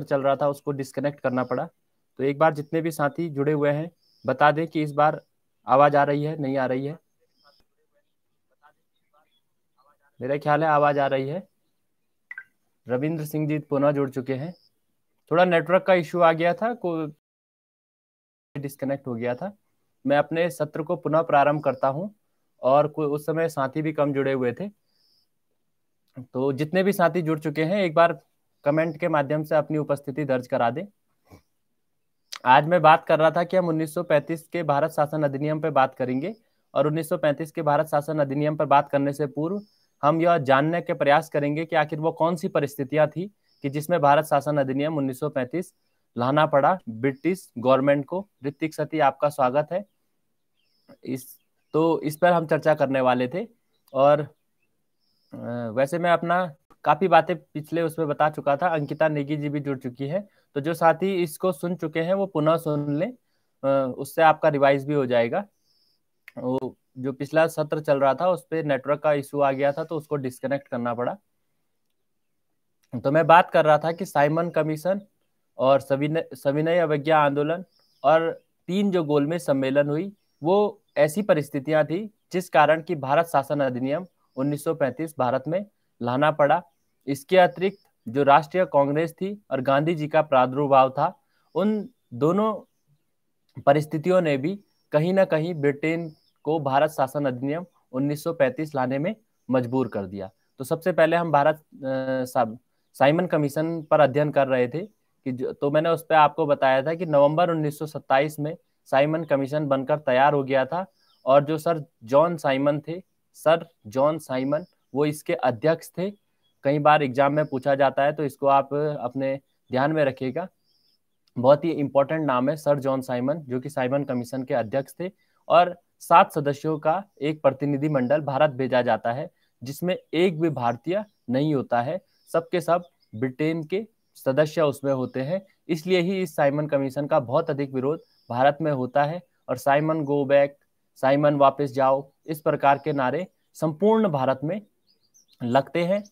चल रहा था उसको डिस्कनेक्ट करना पड़ा तो एक बार जितने भी साथी जुड़े हुए हैं बता दें कि इस बार आवाज आ रही है नहीं आ रही है मेरा ख्याल है आवाज आ रही है रविंद्र सिंह जी पुनः जुड़ चुके हैं थोड़ा नेटवर्क का इश्यू आ गया था को डिस्कनेक्ट हो गया था मैं अपने सत्र को पुनः प्रारंभ करता हूं और कोई उस समय साथी भी कम जुड़े हुए थे तो जितने भी साथी जुड़ चुके हैं एक बार कमेंट के माध्यम से अपनी उपस्थिति दर्ज करा दें आज मैं बात कर रहा था कि हम 1935 के भारत शासन अधिनियम पर बात करेंगे और 1935 के भारत शासन अधिनियम पर बात करने से पूर्व हम यह जानने के प्रयास करेंगे कि आखिर वो कौन सी परिस्थितियां थी कि जिसमें भारत शासन अधिनियम 1935 लाना पड़ा ब्रिटिश गवर्नमेंट को ऋतिक सती आपका स्वागत है इस तो इस पर हम चर्चा करने वाले थे और वैसे मैं अपना काफी बातें पिछले उसमें बता चुका था अंकिता नेगी जी भी जुड़ चुकी है तो जो साथी इसको सुन चुके हैं वो पुनः सुन लें उससे आपका रिवाइज भी हो जाएगा वो जो पिछला सत्र चल रहा था उस पर नेटवर्क का इशू आ गया था तो उसको डिस्कनेक्ट करना पड़ा तो मैं बात कर रहा था कि साइमन कमीशन और सविनय सविनय अवज्ञा आंदोलन और तीन जो गोलमेज सम्मेलन हुई वो ऐसी परिस्थितियां थी जिस कारण कि भारत शासन अधिनियम 1935 भारत में लाना पड़ा इसके अतिरिक्त जो राष्ट्रीय कांग्रेस थी और गांधी जी का प्रादुर्भाव था उन दोनों परिस्थितियों ने भी कहीं ना कहीं ब्रिटेन को भारत शासन अधिनियम 1935 लाने में मजबूर कर दिया तो सबसे पहले हम भारत साइमन कमीशन पर अध्ययन कर रहे थे कि जो, तो मैंने उस पर आपको बताया था कि नवंबर 1927 में साइमन कमीशन बनकर तैयार हो गया था और जो सर जॉन साइमन थे सर जॉन साइमन वो इसके अध्यक्ष थे कई बार एग्जाम में पूछा जाता है तो इसको आप अपने ध्यान में रखिएगा बहुत ही इंपॉर्टेंट नाम है सर जॉन साइमन जो कि साइमन कमीशन के अध्यक्ष थे और सात सदस्यों का एक प्रतिनिधि मंडल भारत भेजा जाता है जिसमें एक भी भारतीय नहीं होता है सबके सब ब्रिटेन के सदस्य उसमें होते हैं इसलिए ही इस साइमन कमीशन का बहुत अधिक विरोध भारत में होता है और साइमन गो बैक साइमन वापस जाओ इस प्रकार के नारे संपूर्ण भारत में लगते हैं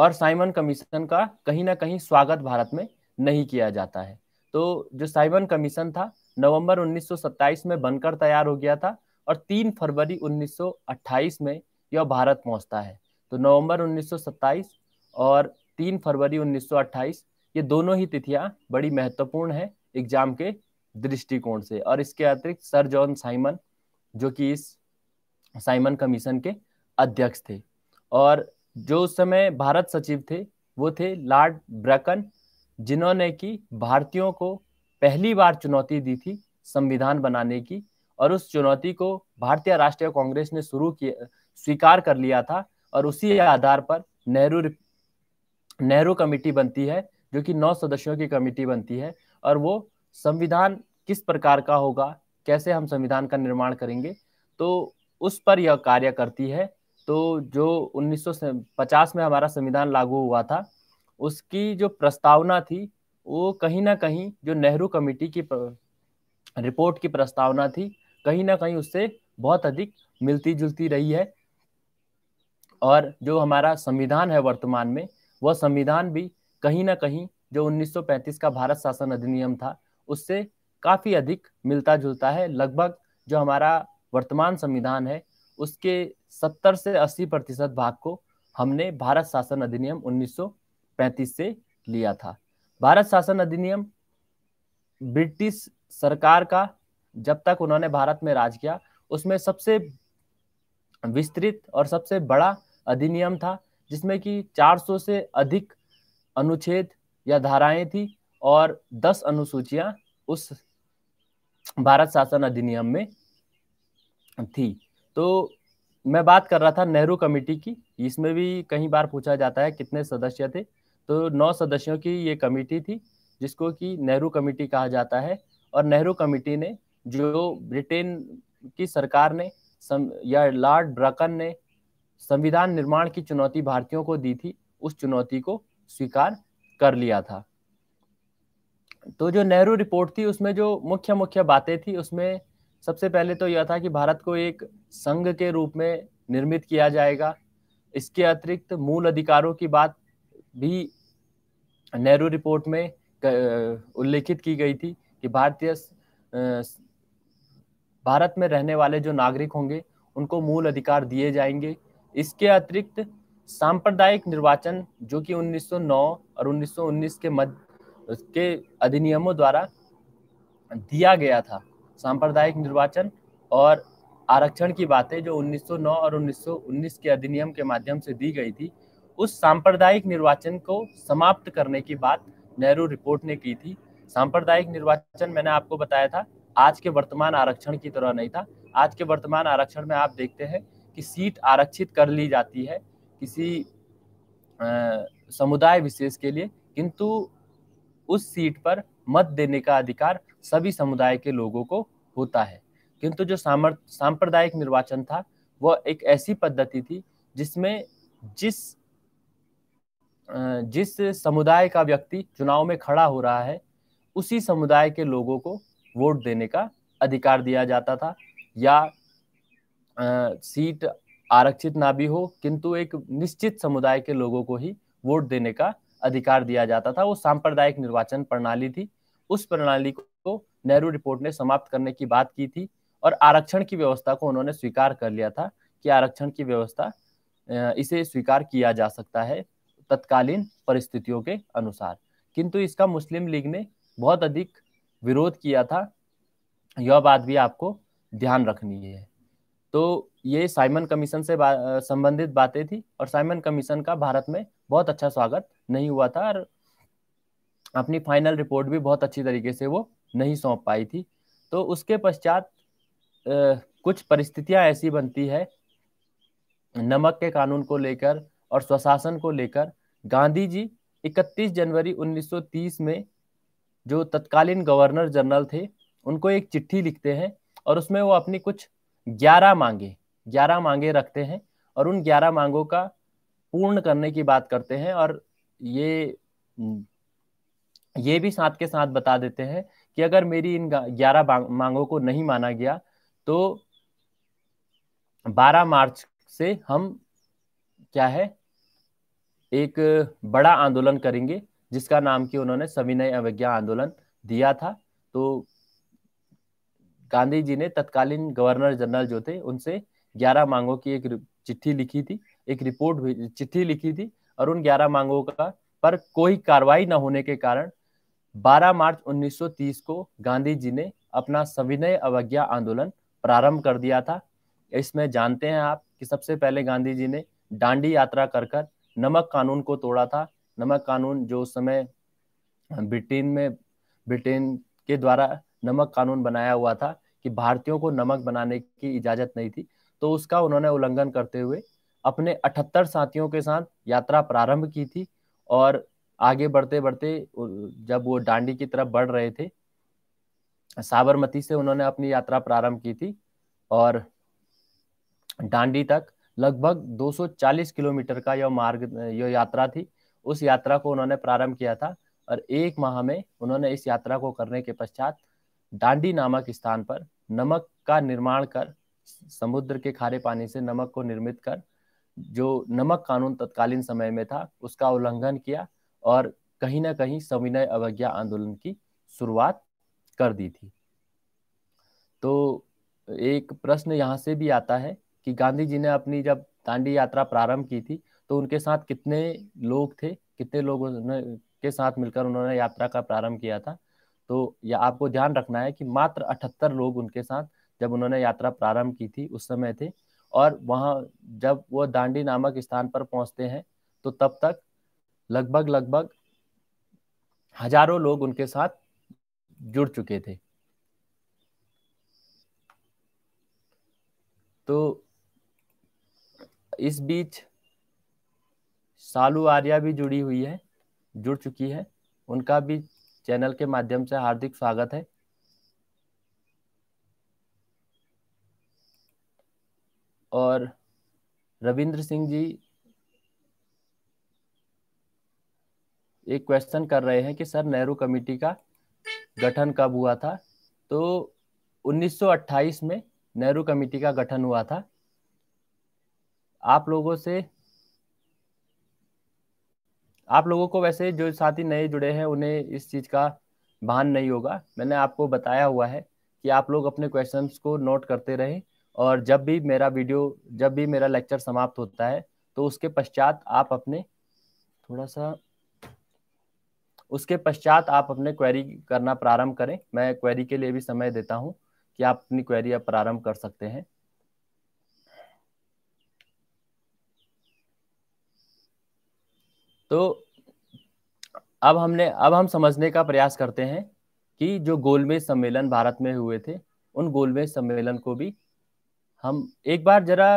और साइमन कमीशन का कहीं ना कहीं स्वागत भारत में नहीं किया जाता है तो जो साइमन कमीशन था नवंबर 1927 में बनकर तैयार हो गया था और 3 फरवरी 1928 में यह भारत पहुंचता है तो नवंबर 1927 और 3 फरवरी 1928 ये दोनों ही तिथियां बड़ी महत्वपूर्ण है एग्जाम के दृष्टिकोण से और इसके अतिरिक्त सर जॉन साइमन जो कि इस साइमन कमीशन के अध्यक्ष थे और जो उस समय भारत सचिव थे वो थे लॉर्ड ब्रकन जिन्होंने कि भारतीयों को पहली बार चुनौती दी थी संविधान बनाने की और उस चुनौती को भारतीय राष्ट्रीय कांग्रेस ने शुरू किया स्वीकार कर लिया था और उसी आधार पर नेहरू नेहरू कमेटी बनती है जो कि नौ सदस्यों की कमेटी बनती है और वो संविधान किस प्रकार का होगा कैसे हम संविधान का निर्माण करेंगे तो उस पर यह कार्य करती है तो जो 1950 में हमारा संविधान लागू हुआ था उसकी जो प्रस्तावना थी वो कहीं ना कहीं जो नेहरू कमेटी की रिपोर्ट की प्रस्तावना थी कहीं ना कहीं उससे बहुत अधिक मिलती जुलती रही है और जो हमारा संविधान है वर्तमान में वह संविधान भी कहीं ना कहीं जो 1935 का भारत शासन अधिनियम था उससे काफी अधिक मिलता जुलता है लगभग जो हमारा वर्तमान संविधान है उसके 70 से 80 प्रतिशत भाग को हमने भारत शासन अधिनियम 1935 से लिया था भारत शासन अधिनियम ब्रिटिश सरकार का जब तक उन्होंने भारत में राज किया उसमें सबसे विस्तृत और सबसे बड़ा अधिनियम था जिसमें कि 400 से अधिक अनुच्छेद या धाराएं थी और 10 अनुसूचियां उस भारत शासन अधिनियम में थी तो मैं बात कर रहा था नेहरू कमेटी की इसमें भी कई बार पूछा जाता है कितने सदस्य थे तो नौ सदस्यों की ये कमेटी थी जिसको कि नेहरू कमेटी कहा जाता है और नेहरू कमेटी ने जो ब्रिटेन की सरकार ने सम, या लॉर्ड ब्रकन ने संविधान निर्माण की चुनौती भारतीयों को दी थी उस चुनौती को स्वीकार कर लिया था तो जो नेहरू रिपोर्ट थी उसमें जो मुख्य मुख्य बातें थी उसमें सबसे पहले तो यह था कि भारत को एक संघ के रूप में निर्मित किया जाएगा इसके अतिरिक्त मूल अधिकारों की बात भी नेहरू रिपोर्ट में उल्लेखित की गई थी कि भारतीय भारत में रहने वाले जो नागरिक होंगे उनको मूल अधिकार दिए जाएंगे इसके अतिरिक्त सांप्रदायिक निर्वाचन जो कि 1909 और 1919 के मध्य के अधिनियमों द्वारा दिया गया था सांप्रदायिक निर्वाचन और आरक्षण की बातें जो 1909 और 1919 के अधिनियम के माध्यम से दी गई थी उस सांप्रदायिक निर्वाचन को समाप्त करने की बात नेहरू रिपोर्ट ने की थी सांप्रदायिक निर्वाचन मैंने आपको बताया था आज के वर्तमान आरक्षण की तरह नहीं था आज के वर्तमान आरक्षण में आप देखते हैं कि सीट आरक्षित कर ली जाती है किसी समुदाय विशेष के लिए किंतु उस सीट पर मत देने का अधिकार सभी समुदाय के लोगों को होता है किंतु जो सामर्थ सांप्रदायिक निर्वाचन था वह एक ऐसी पद्धति थी जिसमें जिस जिस समुदाय का व्यक्ति चुनाव में खड़ा हो रहा है उसी समुदाय के लोगों को वोट देने का अधिकार दिया जाता था या आ, सीट आरक्षित ना भी हो किंतु एक निश्चित समुदाय के लोगों को ही वोट देने का अधिकार दिया जाता था वो सांप्रदायिक निर्वाचन प्रणाली थी उस प्रणाली को नेहरू रिपोर्ट ने समाप्त करने की बात की थी और आरक्षण की व्यवस्था को उन्होंने स्वीकार कर लिया था कि आरक्षण की व्यवस्था इसे स्वीकार किया जा सकता है तत्कालीन परिस्थितियों के अनुसार किंतु इसका मुस्लिम लीग ने बहुत अधिक विरोध किया था यह बात भी आपको ध्यान रखनी है तो ये साइमन कमीशन से बा, संबंधित बातें थी और साइमन कमीशन का भारत में बहुत अच्छा स्वागत नहीं हुआ था और अपनी फाइनल रिपोर्ट भी बहुत अच्छी तरीके से वो नहीं सौंप पाई थी तो उसके पश्चात कुछ परिस्थितियां ऐसी बनती है नमक के कानून को लेकर और स्वशासन को लेकर गांधी जी 31 जनवरी 1930 में जो तत्कालीन गवर्नर जनरल थे उनको एक चिट्ठी लिखते हैं और उसमें वो अपनी कुछ 11 मांगे 11 मांगे रखते हैं और उन 11 मांगों का पूर्ण करने की बात करते हैं और ये ये भी साथ के साथ बता देते हैं कि अगर मेरी इन ग्यारह मांगों को नहीं माना गया तो 12 मार्च से हम क्या है एक बड़ा आंदोलन करेंगे जिसका नाम कि उन्होंने सविनय अवज्ञा आंदोलन दिया था तो गांधी जी ने तत्कालीन गवर्नर जनरल जो थे उनसे 11 मांगों की एक चिट्ठी लिखी थी एक रिपोर्ट चिट्ठी लिखी थी और उन 11 मांगों का पर कोई कार्रवाई न होने के कारण 12 मार्च 1930 को गांधी जी ने अपना सविनय अवज्ञा आंदोलन प्रारंभ कर दिया था इसमें जानते हैं आप कि सबसे पहले गांधी जी ने डांडी यात्रा कर कर नमक कानून को तोड़ा था नमक कानून जो उस समय हाँ, ब्रिटेन में ब्रिटेन के द्वारा नमक कानून बनाया हुआ था कि भारतीयों को नमक बनाने की इजाजत नहीं थी तो उसका उन्होंने उल्लंघन करते हुए अपने अठहत्तर साथियों के साथ यात्रा प्रारंभ की थी और आगे बढ़ते बढ़ते जब वो डांडी की तरफ बढ़ रहे थे साबरमती से उन्होंने अपनी यात्रा प्रारंभ की थी और डांडी तक लगभग 240 किलोमीटर का यह मार्ग यह यात्रा थी उस यात्रा को उन्होंने प्रारंभ किया था और एक माह में उन्होंने इस यात्रा को करने के पश्चात डांडी नामक स्थान पर नमक का निर्माण कर समुद्र के खारे पानी से नमक को निर्मित कर जो नमक कानून तत्कालीन समय में था उसका उल्लंघन किया और कहीं ना कहीं सविनय अवज्ञा आंदोलन की शुरुआत कर दी थी तो एक प्रश्न यहाँ से भी आता है कि गांधी जी ने अपनी जब दांडी यात्रा प्रारंभ की थी तो उनके साथ कितने लोग थे कितने लोगों ने के साथ मिलकर उन्होंने यात्रा का प्रारंभ किया था तो यह आपको ध्यान रखना है कि मात्र अठहत्तर लोग उनके साथ जब उन्होंने यात्रा प्रारंभ की थी उस समय थे और वहाँ जब वो दांडी नामक स्थान पर पहुंचते हैं तो तब तक लगभग लगभग हजारों लोग उनके साथ जुड़ चुके थे तो इस बीच सालू आर्या भी जुड़ी हुई है जुड़ चुकी है उनका भी चैनल के माध्यम से हार्दिक स्वागत है और रविंद्र सिंह जी एक क्वेश्चन कर रहे हैं कि सर नेहरू कमेटी का गठन कब हुआ था तो 1928 में नेहरू कमेटी का गठन हुआ था आप लोगों से आप लोगों को वैसे जो साथी नए जुड़े हैं उन्हें इस चीज़ का भान नहीं होगा मैंने आपको बताया हुआ है कि आप लोग अपने क्वेश्चंस को नोट करते रहें और जब भी मेरा वीडियो जब भी मेरा लेक्चर समाप्त होता है तो उसके पश्चात आप अपने थोड़ा सा उसके पश्चात आप अपने क्वेरी करना प्रारंभ करें मैं क्वेरी के लिए भी समय देता हूं कि आप अपनी क्वेरी आप प्रारंभ कर सकते हैं तो अब हमने अब हम समझने का प्रयास करते हैं कि जो गोलमेज सम्मेलन भारत में हुए थे उन गोलमेज सम्मेलन को भी हम एक बार जरा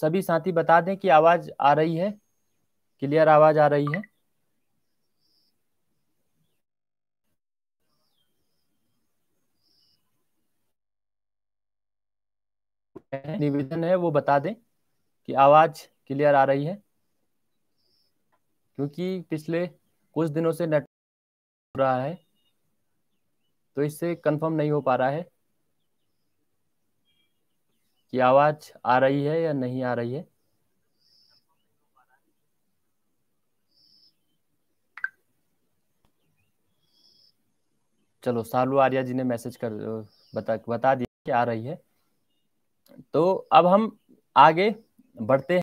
सभी साथी बता दें कि आवाज आ रही है क्लियर आवाज आ रही है निवेदन है वो बता दें कि आवाज क्लियर आ रही है क्योंकि पिछले कुछ दिनों से नेट हो रहा है तो इससे कंफर्म नहीं हो पा रहा है कि आवाज आ रही है या नहीं आ रही है चलो सालू आर्या जी ने मैसेज कर बता बता दिया कि आ रही है तो अब हम आगे बढ़ते हैं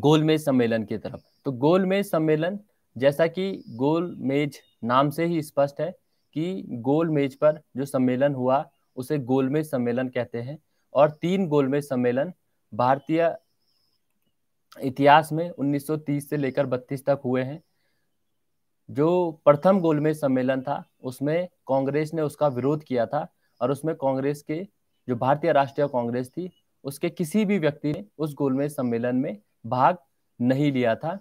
गोलमेज सम्मेलन की तरफ तो गोलमेज सम्मेलन जैसा कि गोलमेज नाम से ही स्पष्ट है कि गोलमेज पर जो सम्मेलन हुआ उसे गोलमेज सम्मेलन कहते हैं और तीन गोलमेज सम्मेलन भारतीय इतिहास में 1930 से लेकर 32 तक हुए हैं जो प्रथम गोलमेज सम्मेलन था उसमें कांग्रेस ने उसका विरोध किया था और उसमें कांग्रेस के जो भारतीय राष्ट्रीय कांग्रेस थी उसके किसी भी व्यक्ति ने उस गोलमेज सम्मेलन में भाग नहीं लिया था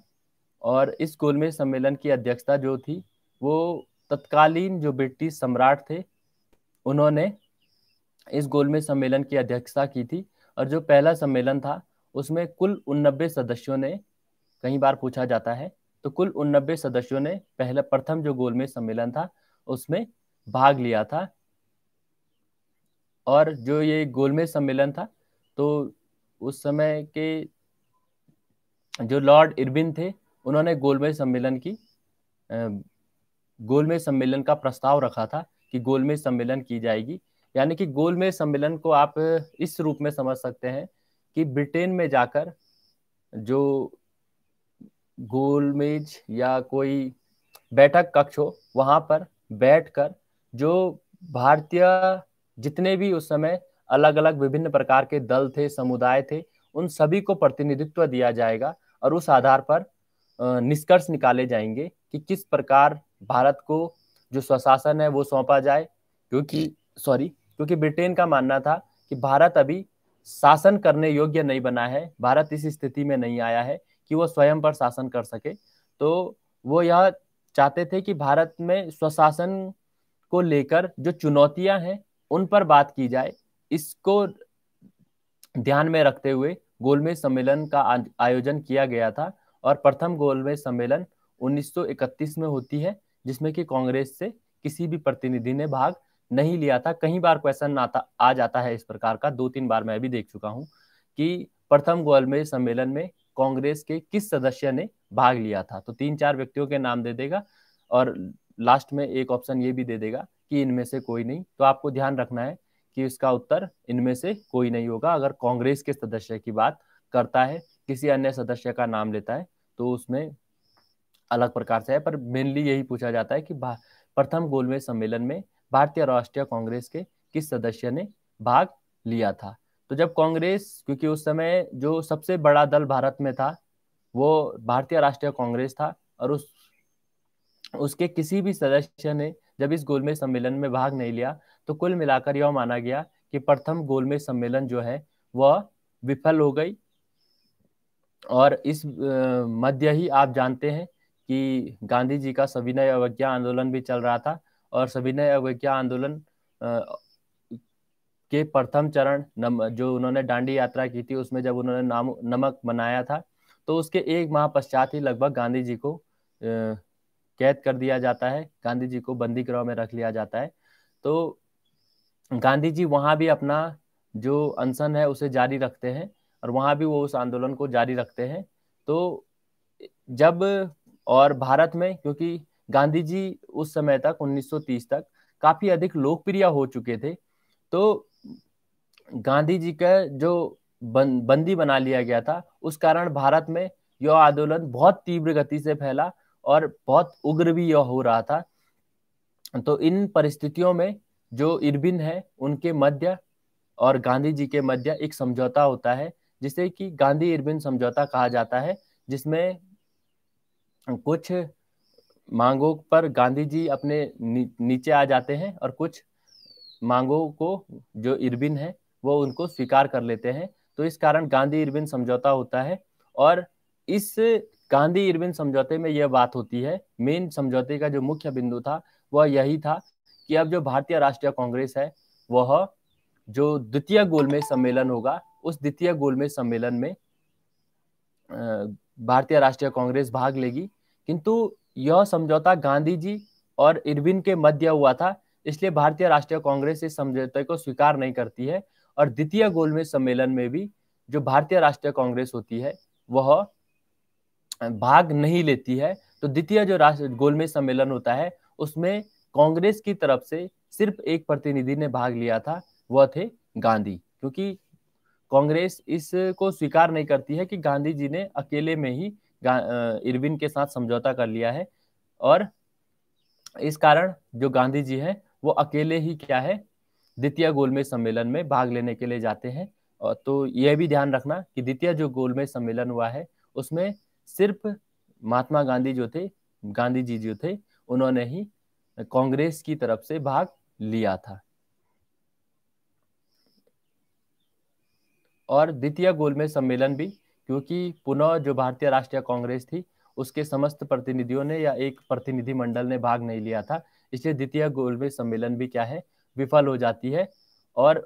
और इस गोलमेज सम्मेलन की अध्यक्षता जो थी वो तत्कालीन जो ब्रिटिश सम्राट थे उन्होंने इस गोलमेज सम्मेलन की अध्यक्षता की थी और जो पहला सम्मेलन था उसमें कुल उन्नबे सदस्यों ने कई बार पूछा जाता है तो कुल उन्नबे सदस्यों ने पहला प्रथम जो गोलमेज सम्मेलन था उसमें भाग लिया था और जो ये गोलमेज सम्मेलन था तो उस समय के जो लॉर्ड इरबिन थे उन्होंने गोलमेज सम्मेलन की गोलमेज सम्मेलन का प्रस्ताव रखा था कि गोलमेज सम्मेलन की जाएगी यानी कि गोलमेज सम्मेलन को आप इस रूप में समझ सकते हैं कि ब्रिटेन में जाकर जो गोलमेज या कोई बैठक कक्ष हो वहाँ पर बैठकर जो भारतीय जितने भी उस समय अलग अलग विभिन्न प्रकार के दल थे समुदाय थे उन सभी को प्रतिनिधित्व दिया जाएगा और उस आधार पर निष्कर्ष निकाले जाएंगे कि किस प्रकार भारत को जो स्वशासन है वो सौंपा जाए क्योंकि सॉरी क्योंकि ब्रिटेन का मानना था कि भारत अभी शासन करने योग्य नहीं बना है भारत इस स्थिति में नहीं आया है कि वो स्वयं पर शासन कर सके तो वो यह चाहते थे कि भारत में स्वशासन को लेकर जो चुनौतियां हैं उन पर बात की जाए इसको ध्यान में रखते हुए गोलमेज सम्मेलन का आयोजन किया गया था और प्रथम गोलमेज सम्मेलन 1931 में होती है जिसमें कि कांग्रेस से किसी भी प्रतिनिधि ने भाग नहीं लिया था कई बार क्वेश्चन आता आ जाता है इस प्रकार का दो तीन बार मैं भी देख चुका हूं कि प्रथम गोलमेज सम्मेलन में कांग्रेस के किस सदस्य ने भाग लिया था तो तीन चार व्यक्तियों के नाम दे देगा और लास्ट में एक ऑप्शन ये भी दे देगा कि इनमें से कोई नहीं तो आपको ध्यान रखना है कि इसका उत्तर इनमें से कोई नहीं होगा अगर कांग्रेस के सदस्य की बात करता है किसी अन्य सदस्य का नाम लेता है तो उसमें अलग प्रकार से है पर मेनली यही पूछा जाता है कि प्रथम गोलमेज सम्मेलन में भारतीय राष्ट्रीय कांग्रेस के किस सदस्य ने भाग लिया था तो जब कांग्रेस क्योंकि उस समय जो सबसे बड़ा दल भारत में था वो भारतीय राष्ट्रीय कांग्रेस था और उस उसके किसी भी सदस्य ने जब इस गोलमेज सम्मेलन में भाग नहीं लिया तो कुल मिलाकर यह माना गया कि प्रथम गोलमेज सम्मेलन जो है वह विफल हो गई और इस मध्य ही आप जानते हैं कि गांधी जी का सविनय अवज्ञा आंदोलन भी चल रहा था और सविनय अवज्ञा आंदोलन के प्रथम चरण नम, जो उन्होंने डांडी यात्रा की थी उसमें जब उन्होंने नाम नमक बनाया था तो उसके एक माह पश्चात ही लगभग गांधी जी को कैद कर दिया जाता है गांधी जी को बंदी ग्रह में रख लिया जाता है तो गांधी जी वहाँ भी अपना जो अनशन है उसे जारी रखते हैं और वहां भी वो उस आंदोलन को जारी रखते हैं तो जब और भारत में क्योंकि गांधी जी उस समय तक 1930 तक काफी अधिक लोकप्रिय हो चुके थे तो गांधी जी का जो बंदी बना लिया गया था उस कारण भारत में यह आंदोलन बहुत तीव्र गति से फैला और बहुत उग्र भी यह हो रहा था तो इन परिस्थितियों में जो इरबिन है उनके मध्य और गांधी जी के मध्य एक समझौता होता है जिसे कि गांधी इरबिन समझौता कहा जाता है जिसमें कुछ मांगों पर गांधी जी अपने नी, नीचे आ जाते हैं और कुछ मांगों को जो इरबिन है वो उनको स्वीकार कर लेते हैं तो इस कारण गांधी इरबिन समझौता होता है और इस गांधी इरविन समझौते में यह बात होती है मेन समझौते का जो मुख्य बिंदु था वह यही था कि अब जो भारतीय राष्ट्रीय कांग्रेस है वह जो द्वितीय गोलमेज सम्मेलन होगा उस द्वितीय गोलमेज सम्मेलन में भारतीय राष्ट्रीय कांग्रेस भाग लेगी किंतु यह समझौता गांधी जी और इरविन के मध्य हुआ था इसलिए भारतीय राष्ट्रीय कांग्रेस इस समझौते को स्वीकार नहीं करती है और द्वितीय गोलमेज सम्मेलन में भी जो भारतीय राष्ट्रीय कांग्रेस होती है वह भाग नहीं लेती है तो द्वितीय जो राष्ट्र गोलमेज सम्मेलन होता है उसमें कांग्रेस की तरफ से सिर्फ एक प्रतिनिधि ने भाग लिया था वह थे गांधी क्योंकि कांग्रेस इसको स्वीकार नहीं करती है कि गांधी जी ने अकेले में ही इरविन के साथ समझौता कर लिया है और इस कारण जो गांधी जी है वो अकेले ही क्या है द्वितीय गोलमेज सम्मेलन में भाग लेने के लिए जाते हैं और तो यह भी ध्यान रखना कि द्वितीय जो गोलमेज सम्मेलन हुआ है उसमें सिर्फ महात्मा गांधी जो थे गांधी जी जो थे उन्होंने ही कांग्रेस की तरफ से भाग लिया था और द्वितीय गोलमेज सम्मेलन भी क्योंकि पुनः जो भारतीय राष्ट्रीय कांग्रेस थी उसके समस्त प्रतिनिधियों ने या एक प्रतिनिधि मंडल ने भाग नहीं लिया था इसलिए द्वितीय गोलमेज सम्मेलन भी क्या है विफल हो जाती है और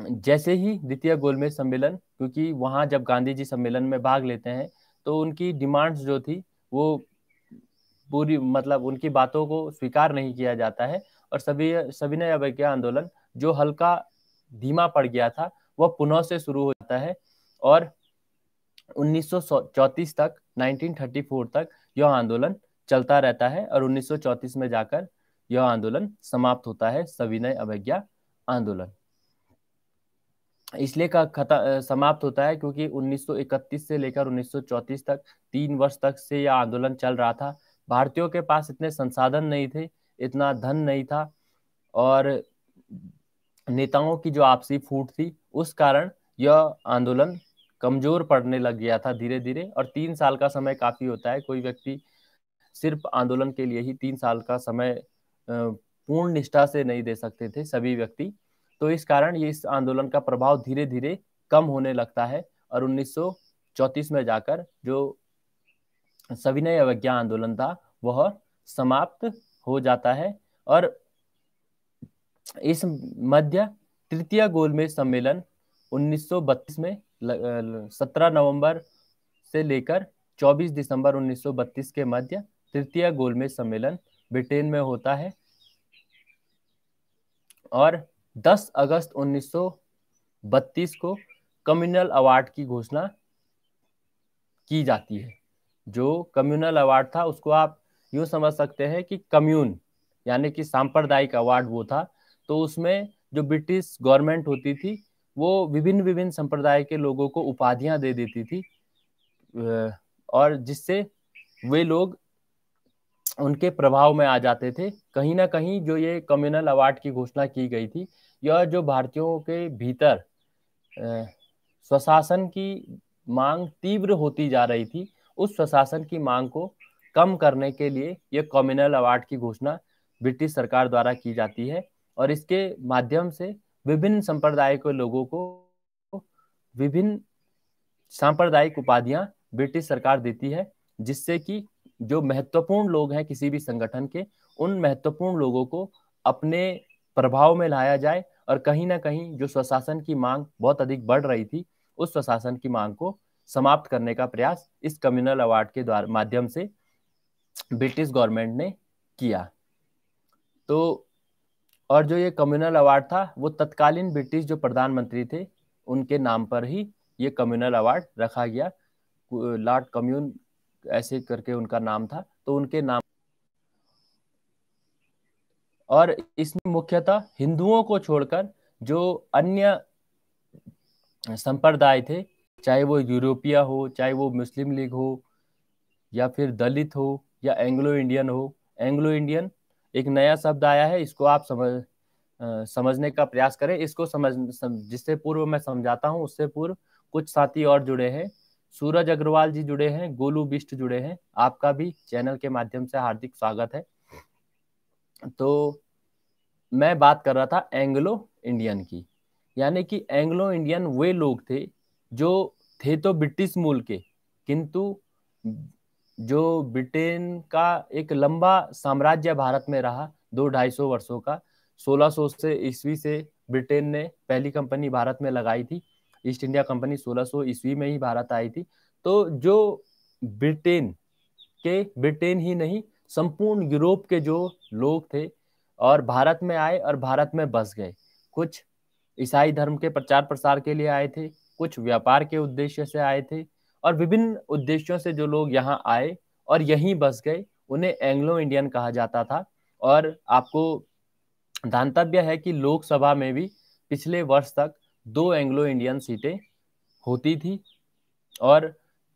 जैसे ही द्वितीय गोलमेज सम्मेलन क्योंकि वहाँ जब गांधी जी सम्मेलन में भाग लेते हैं तो उनकी डिमांड्स जो थी वो पूरी मतलब उनकी बातों को स्वीकार नहीं किया जाता है और सभी सविनय अवज्ञा आंदोलन जो हल्का धीमा पड़ गया था वह पुनः से शुरू हो जाता है और उन्नीस तक 1934 तक यह आंदोलन चलता रहता है और 1934 में जाकर यह आंदोलन समाप्त होता है सविनय अवज्ञा आंदोलन इसलिए का खता समाप्त होता है क्योंकि 1931 से लेकर 1934 तक तीन वर्ष तक से यह आंदोलन चल रहा था भारतीयों के पास इतने संसाधन नहीं थे इतना धन नहीं था और नेताओं की जो आपसी फूट थी उस कारण यह आंदोलन कमजोर पड़ने लग गया था धीरे धीरे और तीन साल का समय काफी होता है कोई व्यक्ति सिर्फ आंदोलन के लिए ही तीन साल का समय पूर्ण निष्ठा से नहीं दे सकते थे सभी व्यक्ति तो इस कारण ये इस आंदोलन का प्रभाव धीरे धीरे कम होने लगता है और उन्नीस में जाकर जो सविनय अवज्ञा आंदोलन था वह समाप्त हो जाता है और इस मध्य तृतीय गोलमेज सम्मेलन 1932 में सत्रह नवंबर से लेकर 24 दिसंबर 1932 के मध्य तृतीय गोलमेज सम्मेलन ब्रिटेन में होता है और 10 अगस्त 1932 को कम्युनल अवार्ड की घोषणा की जाती है जो कम्युनल अवार्ड था उसको आप यूँ समझ सकते हैं कि कम्यून यानी कि सांप्रदायिक अवार्ड वो था तो उसमें जो ब्रिटिश गवर्नमेंट होती थी वो विभिन्न विभिन्न संप्रदाय के लोगों को उपाधियां दे देती थी और जिससे वे लोग उनके प्रभाव में आ जाते थे कहीं ना कहीं जो ये कम्युनल अवार्ड की घोषणा की गई थी यह जो भारतीयों के भीतर स्वशासन की मांग तीव्र होती जा रही थी उस स्वशासन की मांग को कम करने के लिए यह कम्युनल अवार्ड की घोषणा ब्रिटिश सरकार द्वारा की जाती है और इसके माध्यम से विभिन्न संप्रदाय के लोगों को विभिन्न सांप्रदायिक उपाधियां ब्रिटिश सरकार देती है जिससे कि जो महत्वपूर्ण लोग हैं किसी भी संगठन के उन महत्वपूर्ण लोगों को अपने प्रभाव में लाया जाए और कहीं ना कहीं जो स्वशासन की मांग बहुत अधिक बढ़ रही थी उस स्वशासन की मांग को समाप्त करने का प्रयास इस कम्युनल अवार्ड के द्वारा माध्यम से ब्रिटिश गवर्नमेंट ने किया तो और जो ये कम्युनल अवार्ड था वो तत्कालीन ब्रिटिश जो प्रधानमंत्री थे उनके नाम पर ही ये कम्युनल अवार्ड रखा गया लॉर्ड कम्यून ऐसे करके उनका नाम था तो उनके नाम और इसमें मुख्यतः हिंदुओं को छोड़कर जो अन्य संप्रदाय थे चाहे वो यूरोपीय हो चाहे वो मुस्लिम लीग हो या फिर दलित हो या एंग्लो इंडियन हो एंग्लो इंडियन एक नया शब्द आया है इसको आप समझ आ, समझने का प्रयास करें इसको समझ सम, जिससे पूर्व मैं समझाता हूँ उससे पूर्व कुछ साथी और जुड़े हैं सूरज अग्रवाल जी जुड़े हैं गोलू बिस्ट जुड़े हैं आपका भी चैनल के माध्यम से हार्दिक स्वागत है तो मैं बात कर रहा था एंग्लो इंडियन की यानी कि एंग्लो इंडियन वे लोग थे जो थे तो ब्रिटिश मूल के किंतु जो ब्रिटेन का एक लंबा साम्राज्य भारत में रहा दो ढाई सौ वर्षों का सोलह सौ से ईस्वी से ब्रिटेन ने पहली कंपनी भारत में लगाई थी ईस्ट इंडिया कंपनी 1600 ईस्वी में ही भारत आई थी तो जो ब्रिटेन के ब्रिटेन ही नहीं संपूर्ण यूरोप के जो लोग थे और भारत में आए और भारत में बस गए कुछ ईसाई धर्म के प्रचार प्रसार के लिए आए थे कुछ व्यापार के उद्देश्य से आए थे और विभिन्न उद्देश्यों से जो लोग यहाँ आए और यहीं बस गए उन्हें एंग्लो इंडियन कहा जाता था और आपको दानतव्य है कि लोकसभा में भी पिछले वर्ष तक दो एंग्लो इंडियन सीटें होती थी और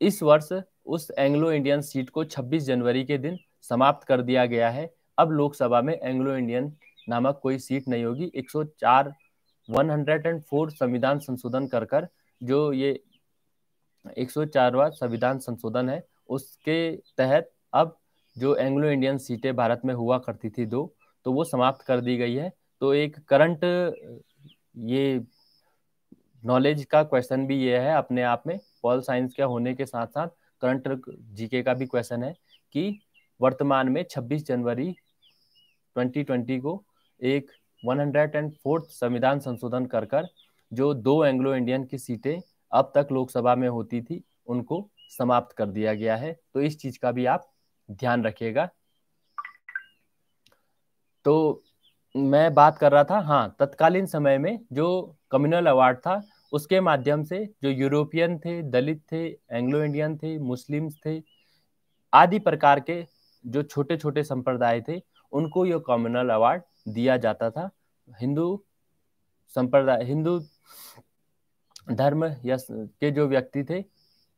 इस वर्ष उस एंग्लो इंडियन सीट को 26 जनवरी के दिन समाप्त कर दिया गया है अब लोकसभा में एंग्लो इंडियन नामक कोई सीट नहीं होगी 104 104 संविधान संशोधन कर कर जो ये 104वां संविधान संशोधन है उसके तहत अब जो एंग्लो इंडियन सीटें भारत में हुआ करती थी दो तो वो समाप्त कर दी गई है तो एक करंट ये नॉलेज का क्वेश्चन भी ये है अपने आप में पॉल साइंस के होने के साथ साथ करंट जीके का भी क्वेश्चन है कि वर्तमान में 26 जनवरी 2020 को एक 104th संविधान संशोधन कर कर जो दो एंग्लो इंडियन की सीटें अब तक लोकसभा में होती थी उनको समाप्त कर दिया गया है तो इस चीज का भी आप ध्यान रखिएगा तो मैं बात कर रहा था हाँ तत्कालीन समय में जो कम्युनल अवार्ड था उसके माध्यम से जो यूरोपियन थे दलित थे एंग्लो इंडियन थे मुस्लिम्स थे आदि प्रकार के जो छोटे छोटे संप्रदाय थे उनको ये कॉमनल अवार्ड दिया जाता था हिंदू संप्रदाय हिंदू धर्म या के जो व्यक्ति थे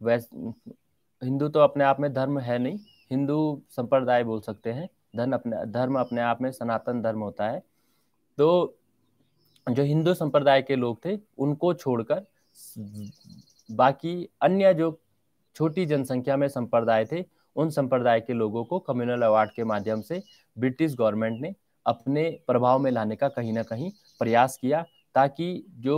वैस हिंदू तो अपने आप में धर्म है नहीं हिंदू संप्रदाय बोल सकते हैं धन अपने धर्म अपने आप में सनातन धर्म होता है तो जो हिंदू संप्रदाय के लोग थे उनको छोड़कर बाकी अन्य जो छोटी जनसंख्या में संप्रदाय थे उन संप्रदाय के लोगों को कम्युनल अवार्ड के माध्यम से ब्रिटिश गवर्नमेंट ने अपने प्रभाव में लाने का कहीं ना कहीं प्रयास किया ताकि जो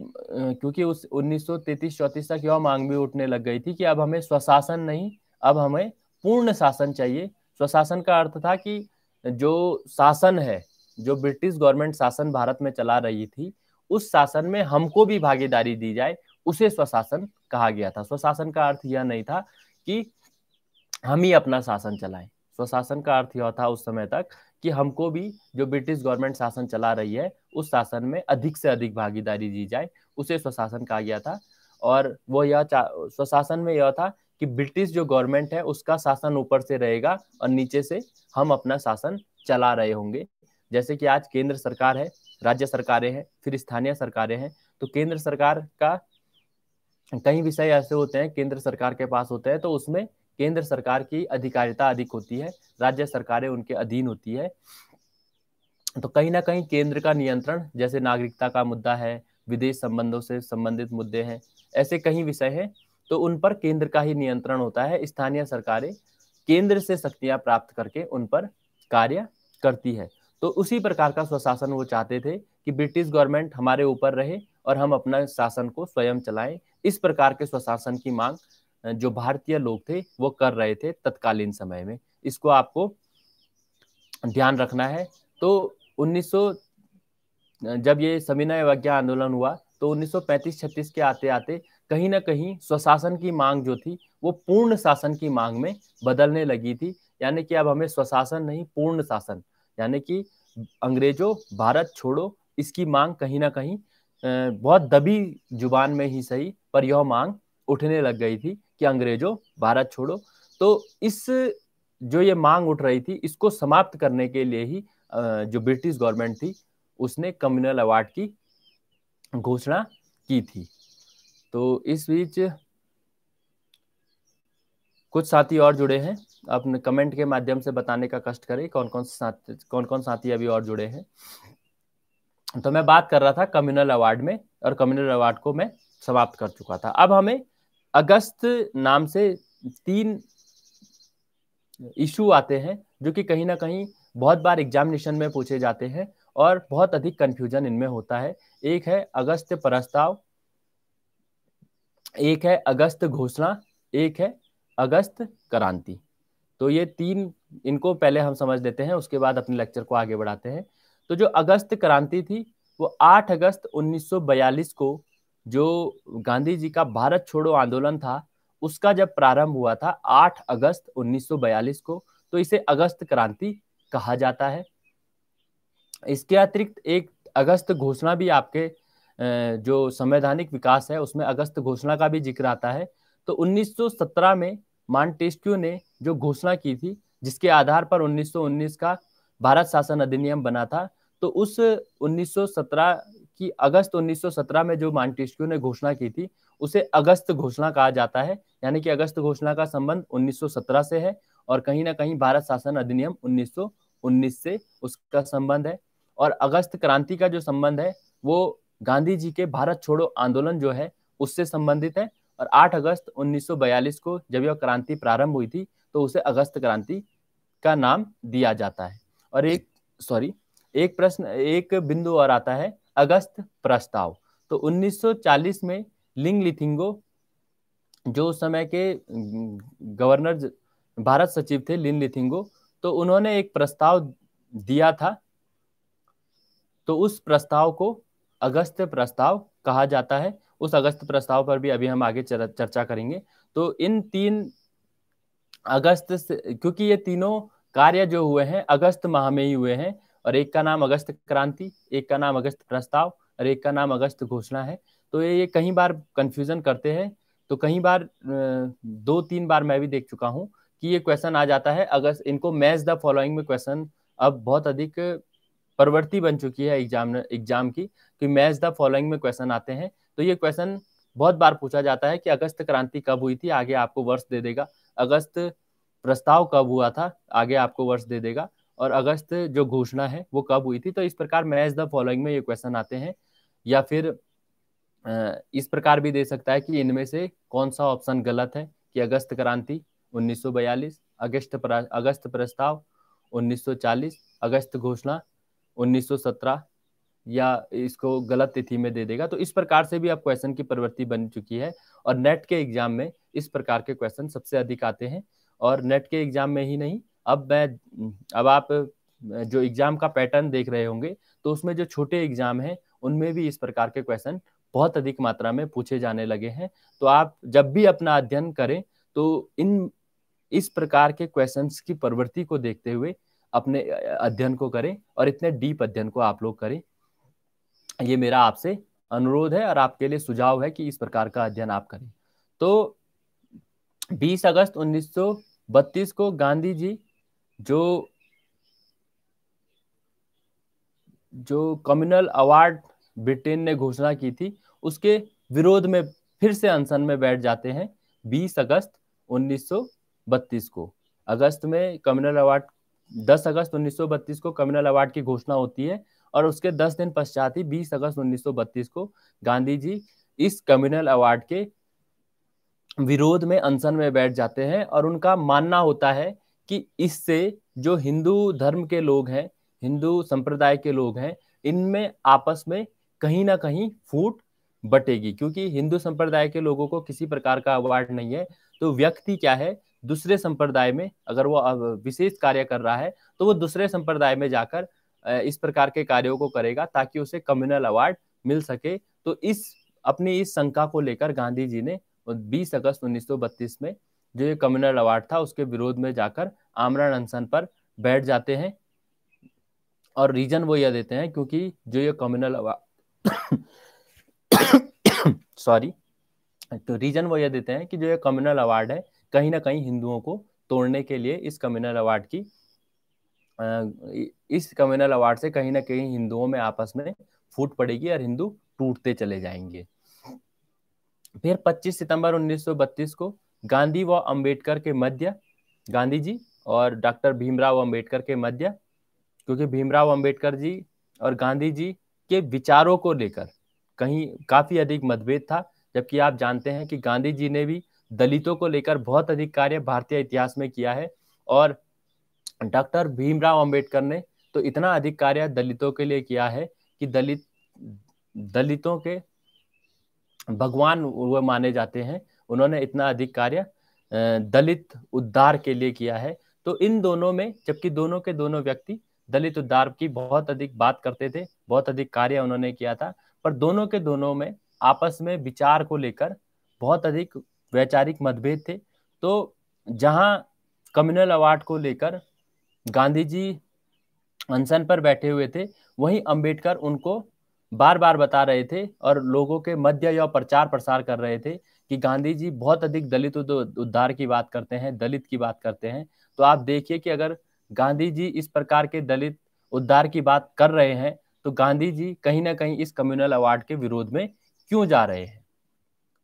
क्योंकि उस 1933 34 तक यह मांग भी उठने लग गई थी कि अब हमें स्वशासन नहीं अब हमें पूर्ण शासन चाहिए स्वशासन का अर्थ था कि जो शासन है जो ब्रिटिश गवर्नमेंट शासन भारत में चला रही थी उस शासन में हमको भी भागीदारी दी जाए उसे स्वशासन कहा गया था स्वशासन का अर्थ यह नहीं था कि हम ही अपना शासन चलाएं स्वशासन का अर्थ यह था उस समय तक कि हमको भी जो ब्रिटिश गवर्नमेंट शासन चला रही है उस शासन में अधिक से अधिक भागीदारी दी जाए उसे स्वशासन कहा गया था और वो यह स्वशासन में यह था कि ब्रिटिश जो गवर्नमेंट है उसका शासन ऊपर से रहेगा और नीचे से हम अपना शासन चला रहे होंगे जैसे कि आज केंद्र सरकार है राज्य सरकारें हैं फिर स्थानीय सरकारें हैं तो केंद्र सरकार का कई विषय ऐसे होते हैं केंद्र सरकार के पास होते हैं तो उसमें केंद्र सरकार की अधिकारिता अधिक होती है राज्य सरकारें उनके अधीन होती है तो कहीं ना कहीं केंद्र का नियंत्रण जैसे नागरिकता का मुद्दा है विदेश संबंधों से संबंधित मुद्दे हैं ऐसे कई विषय हैं तो उन पर केंद्र का ही नियंत्रण होता है स्थानीय सरकारें केंद्र से शक्तियां प्राप्त करके उन पर कार्य करती है तो उसी प्रकार का स्वशासन वो चाहते थे कि ब्रिटिश गवर्नमेंट हमारे ऊपर रहे और हम अपना शासन को स्वयं चलाएं इस प्रकार के स्वशासन की मांग जो भारतीय लोग थे वो कर रहे थे तत्कालीन समय में इसको आपको ध्यान रखना है तो 1900 जब ये सविनय अवज्ञा आंदोलन हुआ तो 1935-36 के आते आते कहीं ना कहीं स्वशासन की मांग जो थी वो पूर्ण शासन की मांग में बदलने लगी थी यानी कि अब हमें स्वशासन नहीं पूर्ण शासन यानी कि अंग्रेजों भारत छोड़ो इसकी मांग कहीं ना कहीं बहुत दबी जुबान में ही सही पर यह मांग उठने लग गई थी कि अंग्रेजों भारत छोड़ो तो इस जो ये मांग उठ रही थी इसको समाप्त करने के लिए ही जो ब्रिटिश गवर्नमेंट थी उसने कम्युनल अवार्ड की घोषणा की थी तो इस बीच कुछ साथी और जुड़े हैं अपने कमेंट के माध्यम से बताने का कष्ट करें कौन कौन साथी कौन कौन साथी अभी और जुड़े हैं तो मैं बात कर रहा था कम्युनल अवार्ड में और कम्युनल अवार्ड को मैं समाप्त कर चुका था अब हमें अगस्त नाम से तीन इशू आते हैं जो कि कहीं ना कहीं बहुत बार एग्जामिनेशन में पूछे जाते हैं और बहुत अधिक कंफ्यूजन इनमें होता है एक है अगस्त प्रस्ताव एक है अगस्त घोषणा एक है अगस्त क्रांति तो ये तीन इनको पहले हम समझ लेते हैं उसके बाद अपने लेक्चर को आगे बढ़ाते हैं तो जो अगस्त क्रांति थी वो 8 अगस्त 1942 को जो गांधी जी का भारत छोड़ो आंदोलन था उसका जब प्रारंभ हुआ था 8 अगस्त 1942 को तो इसे अगस्त क्रांति कहा जाता है इसके अतिरिक्त एक अगस्त घोषणा भी आपके जो संवैधानिक विकास है उसमें अगस्त घोषणा का भी जिक्र आता है तो 1917 में मांटेस्क्यू ने जो घोषणा की थी जिसके आधार पर 1919 का भारत शासन अधिनियम बना था तो उस 1917 की अगस्त 1917 में जो मांटेस्क्यू ने घोषणा की थी उसे अगस्त घोषणा कहा जाता है यानी कि अगस्त घोषणा का संबंध 1917 से है और कहीं ना कहीं भारत शासन अधिनियम 1919 से उसका संबंध है और अगस्त क्रांति का जो संबंध है वो गांधी जी के भारत छोड़ो आंदोलन जो है उससे संबंधित है और 8 अगस्त 1942 को जब यह क्रांति प्रारंभ हुई थी तो उसे अगस्त क्रांति का नाम दिया जाता है और एक सॉरी एक प्रश्न एक बिंदु और आता है अगस्त प्रस्ताव तो 1940 में लिंग लिथिंगो जो उस समय के गवर्नर भारत सचिव थे लिन लिथिंगो तो उन्होंने एक प्रस्ताव दिया था तो उस प्रस्ताव को अगस्त प्रस्ताव कहा जाता है उस अगस्त प्रस्ताव पर भी अभी हम आगे चर्चा करेंगे तो इन तीन अगस्त से क्योंकि ये तीनों कार्य जो हुए हैं अगस्त माह में ही हुए हैं और एक का नाम अगस्त क्रांति एक का नाम अगस्त प्रस्ताव और एक का नाम अगस्त घोषणा है तो ये कई बार कंफ्यूजन करते हैं तो कई बार दो तीन बार मैं भी देख चुका हूँ कि ये क्वेश्चन आ जाता है अगस्त इनको मैच द फॉलोइंग में क्वेश्चन अब बहुत अधिक परवर्ती बन चुकी है एग्जाम एग्जाम की कि मैच द फॉलोइंग में क्वेश्चन आते हैं तो ये क्वेश्चन बहुत बार पूछा जाता है कि अगस्त क्रांति कब हुई थी आगे आपको वर्ष दे देगा अगस्त प्रस्ताव कब हुआ था आगे आपको वर्ष दे देगा और अगस्त जो घोषणा है वो कब हुई थी तो इस प्रकार मैच द फॉलोइंग में ये क्वेश्चन आते हैं या फिर इस प्रकार भी दे सकता है कि इनमें से कौन सा ऑप्शन गलत है कि अगस्त क्रांति 1942 अगस्त अगस्त प्रस्ताव 1940 अगस्त घोषणा 1917 या इसको गलत तिथि में दे देगा तो इस प्रकार से भी अब क्वेश्चन की प्रवृत्ति बन चुकी है और नेट के एग्जाम में इस प्रकार के क्वेश्चन सबसे अधिक आते हैं और नेट के एग्जाम में ही नहीं अब मैं अब आप जो एग्जाम का पैटर्न देख रहे होंगे तो उसमें जो छोटे एग्जाम हैं उनमें भी इस प्रकार के क्वेश्चन बहुत अधिक मात्रा में पूछे जाने लगे हैं तो आप जब भी अपना अध्ययन करें तो इन इस प्रकार के क्वेश्चंस की प्रवृत्ति को देखते हुए अपने अध्ययन को करें और इतने डीप अध्ययन को आप लोग करें ये मेरा आपसे अनुरोध है और आपके लिए सुझाव है कि इस प्रकार का अध्ययन आप करें तो 20 अगस्त 1932 को गांधी जी जो जो कम्युनल अवार्ड ब्रिटेन ने घोषणा की थी उसके विरोध में फिर से अनशन में बैठ जाते हैं 20 अगस्त 1932 को अगस्त में कम्युनल अवार्ड 10 अगस्त 1932 को कम्युनल अवार्ड की घोषणा होती है और उसके 10 दिन पश्चात ही 20 अगस्त 1932 को गांधी जी इस कम्युनल अवार्ड के विरोध में अनशन में बैठ जाते हैं और उनका मानना होता है कि इससे जो हिंदू धर्म के लोग हैं हिंदू संप्रदाय के लोग हैं इनमें आपस में कहीं ना कहीं फूट बटेगी क्योंकि हिंदू संप्रदाय के लोगों को किसी प्रकार का अवार्ड नहीं है तो व्यक्ति क्या है दूसरे संप्रदाय में अगर वो विशेष कार्य कर रहा है तो वो दूसरे संप्रदाय में जाकर इस प्रकार के कार्यों को करेगा ताकि उसे कम्युनल अवार्ड मिल सके तो इस अपनी इस शंका को लेकर गांधी जी ने 20 अगस्त 1932 में जो ये कम्युनल अवार्ड था उसके विरोध में जाकर आमरण अनशन पर बैठ जाते हैं और रीजन वो यह देते हैं क्योंकि जो ये कम्युनल अवार्ड सॉरी तो रीजन वो यह देते हैं कि जो ये कम्युनल अवार्ड है कहीं ना कहीं हिंदुओं को तोड़ने के लिए इस कम्युनल अवार्ड की इस कम्युनल अवार्ड से कहीं ना कहीं हिंदुओं में आपस में फूट पड़ेगी और हिंदू टूटते चले जाएंगे फिर 25 सितंबर 1932 को गांधी व अंबेडकर के मध्य गांधी जी और डॉक्टर भीमराव अंबेडकर के मध्य क्योंकि भीमराव अंबेडकर जी और गांधी जी के विचारों को लेकर कहीं काफी अधिक मतभेद था जबकि आप जानते हैं कि गांधी जी ने भी दलितों को लेकर बहुत अधिक कार्य भारतीय इतिहास में किया है और डॉक्टर भीमराव अंबेडकर ने तो इतना अधिक कार्य दलितों के लिए किया है कि दलित दलितों के भगवान वो माने जाते हैं उन्होंने इतना अधिक कार्य दलित उद्धार के लिए किया है तो इन दोनों में जबकि दोनों के दोनों व्यक्ति दलित उद्धार की बहुत अधिक बात करते थे बहुत अधिक कार्य उन्होंने किया था पर दोनों के दोनों में आपस में विचार को लेकर बहुत अधिक वैचारिक मतभेद थे तो जहां कम्युनल अवार्ड को लेकर गांधी जी अनशन पर बैठे हुए थे वहीं अंबेडकर उनको बार बार बता रहे थे और लोगों के मध्य या प्रचार प्रसार कर रहे थे कि गांधी जी बहुत अधिक दलित उद्धार की बात करते हैं दलित की बात करते हैं तो आप देखिए कि अगर गांधी जी इस प्रकार के दलित उद्धार की बात कर रहे हैं तो गांधी जी कहीं ना कहीं इस कम्युनल अवार्ड के विरोध में क्यों जा रहे हैं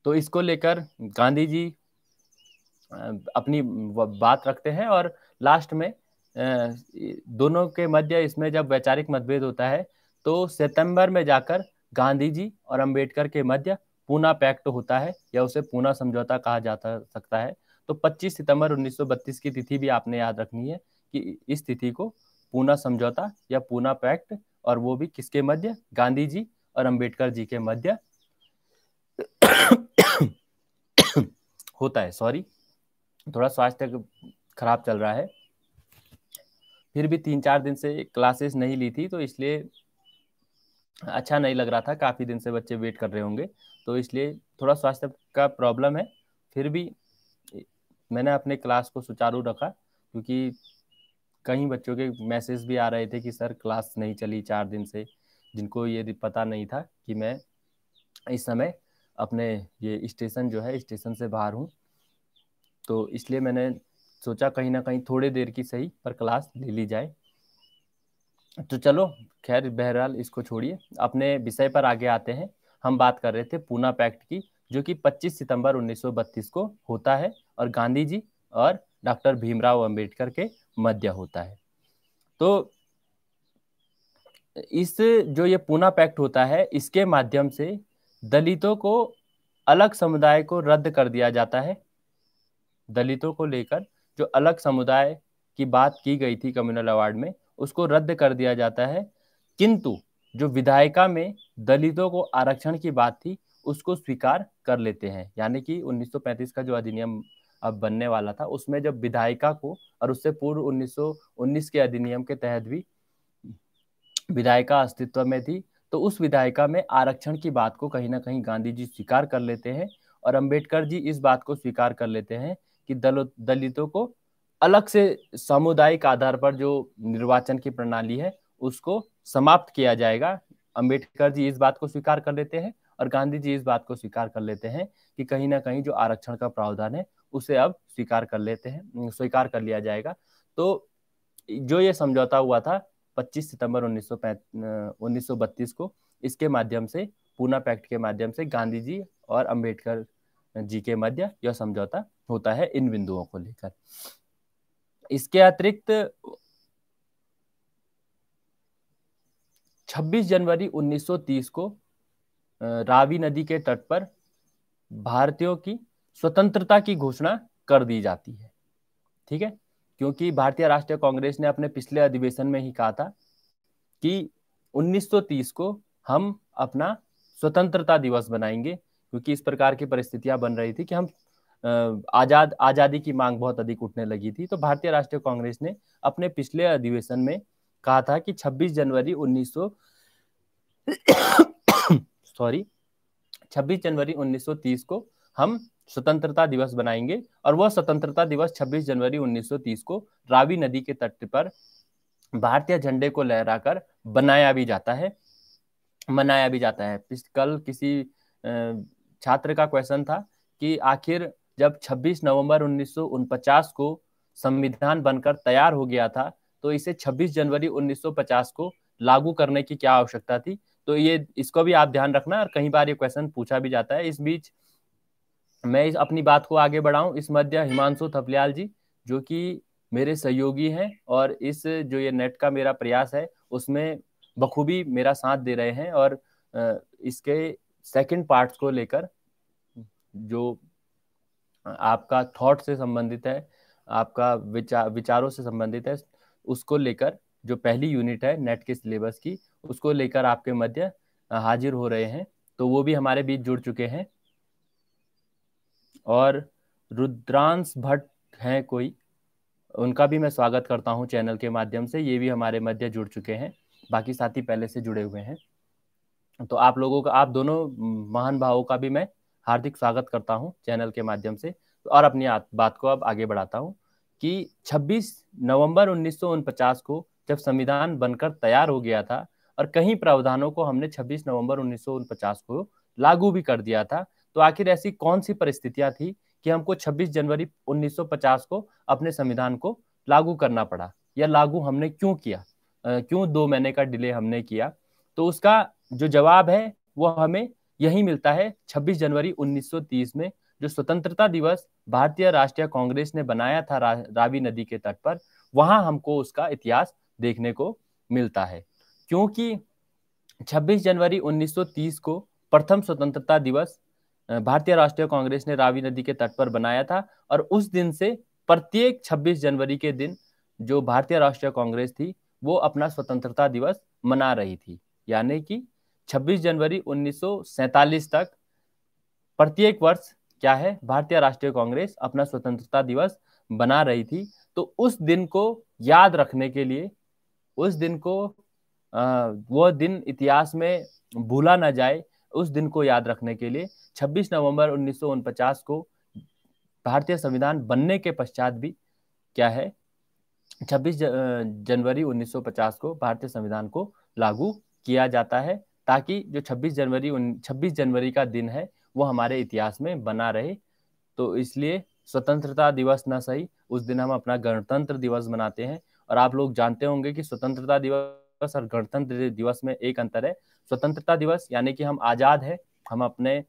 तो इसको लेकर गांधी जी अपनी बात रखते हैं और लास्ट में दोनों के मध्य इसमें जब वैचारिक मतभेद होता है तो सितंबर में जाकर गांधी जी और अंबेडकर के मध्य पूना पैक्ट होता है या उसे पूना समझौता कहा जाता सकता है तो 25 सितंबर 1932 की तिथि भी आपने याद रखनी है कि इस तिथि को पूना समझौता या पूना पैक्ट और वो भी किसके मध्य गांधी जी और अंबेडकर जी के मध्य होता है सॉरी थोड़ा स्वास्थ्य खराब चल रहा है फिर भी तीन चार दिन से क्लासेस नहीं ली थी तो इसलिए अच्छा नहीं लग रहा था काफ़ी दिन से बच्चे वेट कर रहे होंगे तो इसलिए थोड़ा स्वास्थ्य का प्रॉब्लम है फिर भी मैंने अपने क्लास को सुचारू रखा क्योंकि कई बच्चों के मैसेज भी आ रहे थे कि सर क्लास नहीं चली चार दिन से जिनको ये पता नहीं था कि मैं इस समय अपने ये स्टेशन जो है स्टेशन से बाहर हूँ तो इसलिए मैंने सोचा कहीं ना कहीं थोड़ी देर की सही पर क्लास ले ली जाए तो चलो खैर बहरहाल इसको छोड़िए अपने विषय पर आगे आते हैं हम बात कर रहे थे पूना पैक्ट की जो कि 25 सितंबर 1932 को होता है और गांधी जी और डॉक्टर भीमराव अंबेडकर के मध्य होता है तो इस जो ये पूना पैक्ट होता है इसके माध्यम से दलितों को अलग समुदाय को रद्द कर दिया जाता है दलितों को लेकर जो अलग समुदाय की बात की गई थी कम्युनल अवार्ड में उसको रद्द कर दिया जाता है किंतु जो विधायिका में दलितों को आरक्षण की बात थी उसको स्वीकार कर लेते हैं यानी कि 1935 का जो अधिनियम अब बनने वाला था उसमें जब विधायिका को और उससे पूर्व 1919 के अधिनियम के तहत भी विधायिका अस्तित्व में थी तो उस विधायिका में आरक्षण की बात को कहीं ना कहीं गांधी जी स्वीकार कर लेते हैं और अंबेडकर जी इस बात को स्वीकार कर लेते हैं कि दल दलितों को अलग से सामुदायिक आधार पर जो निर्वाचन की प्रणाली है उसको समाप्त किया जाएगा अंबेडकर जी इस बात को स्वीकार कर लेते हैं और गांधी जी इस बात को स्वीकार कर लेते हैं कि कहीं ना कहीं जो आरक्षण का प्रावधान है उसे अब स्वीकार कर लेते हैं स्वीकार कर लिया जाएगा तो जो ये समझौता हुआ था 25 सितंबर उन्नीस उन्नीस को इसके माध्यम से पूना पैक्ट के माध्यम से गांधी जी और अंबेडकर जी के मध्य यह समझौता होता है इन बिंदुओं को लेकर इसके अतिरिक्त 26 जनवरी 1930 को रावी नदी के तट पर भारतीयों की स्वतंत्रता की घोषणा कर दी जाती है ठीक है क्योंकि भारतीय राष्ट्रीय कांग्रेस ने अपने पिछले अधिवेशन में ही कहा था कि 1930 को हम अपना स्वतंत्रता दिवस बनाएंगे क्योंकि इस प्रकार की परिस्थितियां बन रही थी कि हम आजाद आजादी की मांग बहुत अधिक उठने लगी थी तो भारतीय राष्ट्रीय कांग्रेस ने अपने पिछले अधिवेशन में कहा था कि 26 जनवरी 1900 सॉरी 26 जनवरी 1930 को हम स्वतंत्रता दिवस बनाएंगे और वह स्वतंत्रता दिवस 26 जनवरी 1930 को रावी नदी के तट पर भारतीय झंडे को लहराकर बनाया भी जाता है मनाया भी जाता है कल किसी छात्र का क्वेश्चन था कि आखिर जब 26 नवंबर उन्नीस को संविधान बनकर तैयार हो गया था तो इसे 26 जनवरी 1950 को लागू करने की क्या आवश्यकता थी तो ये इसको भी आप ध्यान रखना और कई बार ये क्वेश्चन पूछा भी जाता है इस बीच मैं इस अपनी बात को आगे बढ़ाऊं इस मध्य हिमांशु थपलियाल जी जो कि मेरे सहयोगी हैं और इस जो ये नेट का मेरा प्रयास है उसमें बखूबी मेरा साथ दे रहे हैं और इसके सेकंड पार्ट्स को लेकर जो आपका थॉट से संबंधित है आपका विचार विचारों से संबंधित है उसको लेकर जो पहली यूनिट है नेट के सिलेबस की उसको लेकर आपके मध्य हाजिर हो रहे हैं तो वो भी हमारे बीच जुड़ चुके हैं और रुद्रांश भट्ट हैं कोई उनका भी मैं स्वागत करता हूं चैनल के माध्यम से ये भी हमारे मध्य जुड़ चुके हैं बाकी साथी पहले से जुड़े हुए हैं तो आप लोगों का आप दोनों महान भावों का भी मैं हार्दिक स्वागत करता हूं चैनल के माध्यम से तो और अपनी बात को अब आगे बढ़ाता हूं कि 26 नवंबर उन्नीस को जब संविधान बनकर तैयार हो गया था और कई प्रावधानों को हमने 26 नवंबर उन्नीस को लागू भी कर दिया था तो आखिर ऐसी कौन सी परिस्थितियां थी कि हमको 26 जनवरी 1950 को अपने संविधान को लागू करना पड़ा या लागू हमने क्यों किया क्यों दो महीने का डिले हमने किया तो उसका जो जवाब है वो हमें यही मिलता है 26 जनवरी 1930 में जो स्वतंत्रता दिवस भारतीय राष्ट्रीय कांग्रेस ने बनाया था रा, रावी नदी के तट पर वहां हमको उसका इतिहास देखने को मिलता है क्योंकि 26 जनवरी 1930 को प्रथम स्वतंत्रता दिवस भारतीय राष्ट्रीय कांग्रेस ने रावी नदी के तट पर बनाया था और उस दिन से प्रत्येक 26 जनवरी के दिन जो भारतीय राष्ट्रीय कांग्रेस थी वो अपना स्वतंत्रता दिवस मना रही थी यानी कि 26 जनवरी 1947 तक प्रत्येक वर्ष क्या है भारतीय राष्ट्रीय कांग्रेस अपना स्वतंत्रता दिवस बना रही थी तो उस दिन को याद रखने के लिए उस दिन को वह दिन इतिहास में भूला ना जाए उस दिन को याद रखने के लिए 26 नवंबर उन्नीस को भारतीय संविधान बनने के पश्चात भी क्या है 26 जनवरी 1950 को भारतीय संविधान को लागू किया जाता है ताकि जो 26 जनवरी 26 जनवरी का दिन है वो हमारे इतिहास में बना रहे तो इसलिए स्वतंत्रता दिवस ना सही उस दिन हम अपना गणतंत्र दिवस मनाते हैं और आप लोग जानते होंगे कि स्वतंत्रता दिवस दिवस और गणतंत्र दिवस में एक अंतर है स्वतंत्रता दिवस यानी कि हम आजाद है हम अपने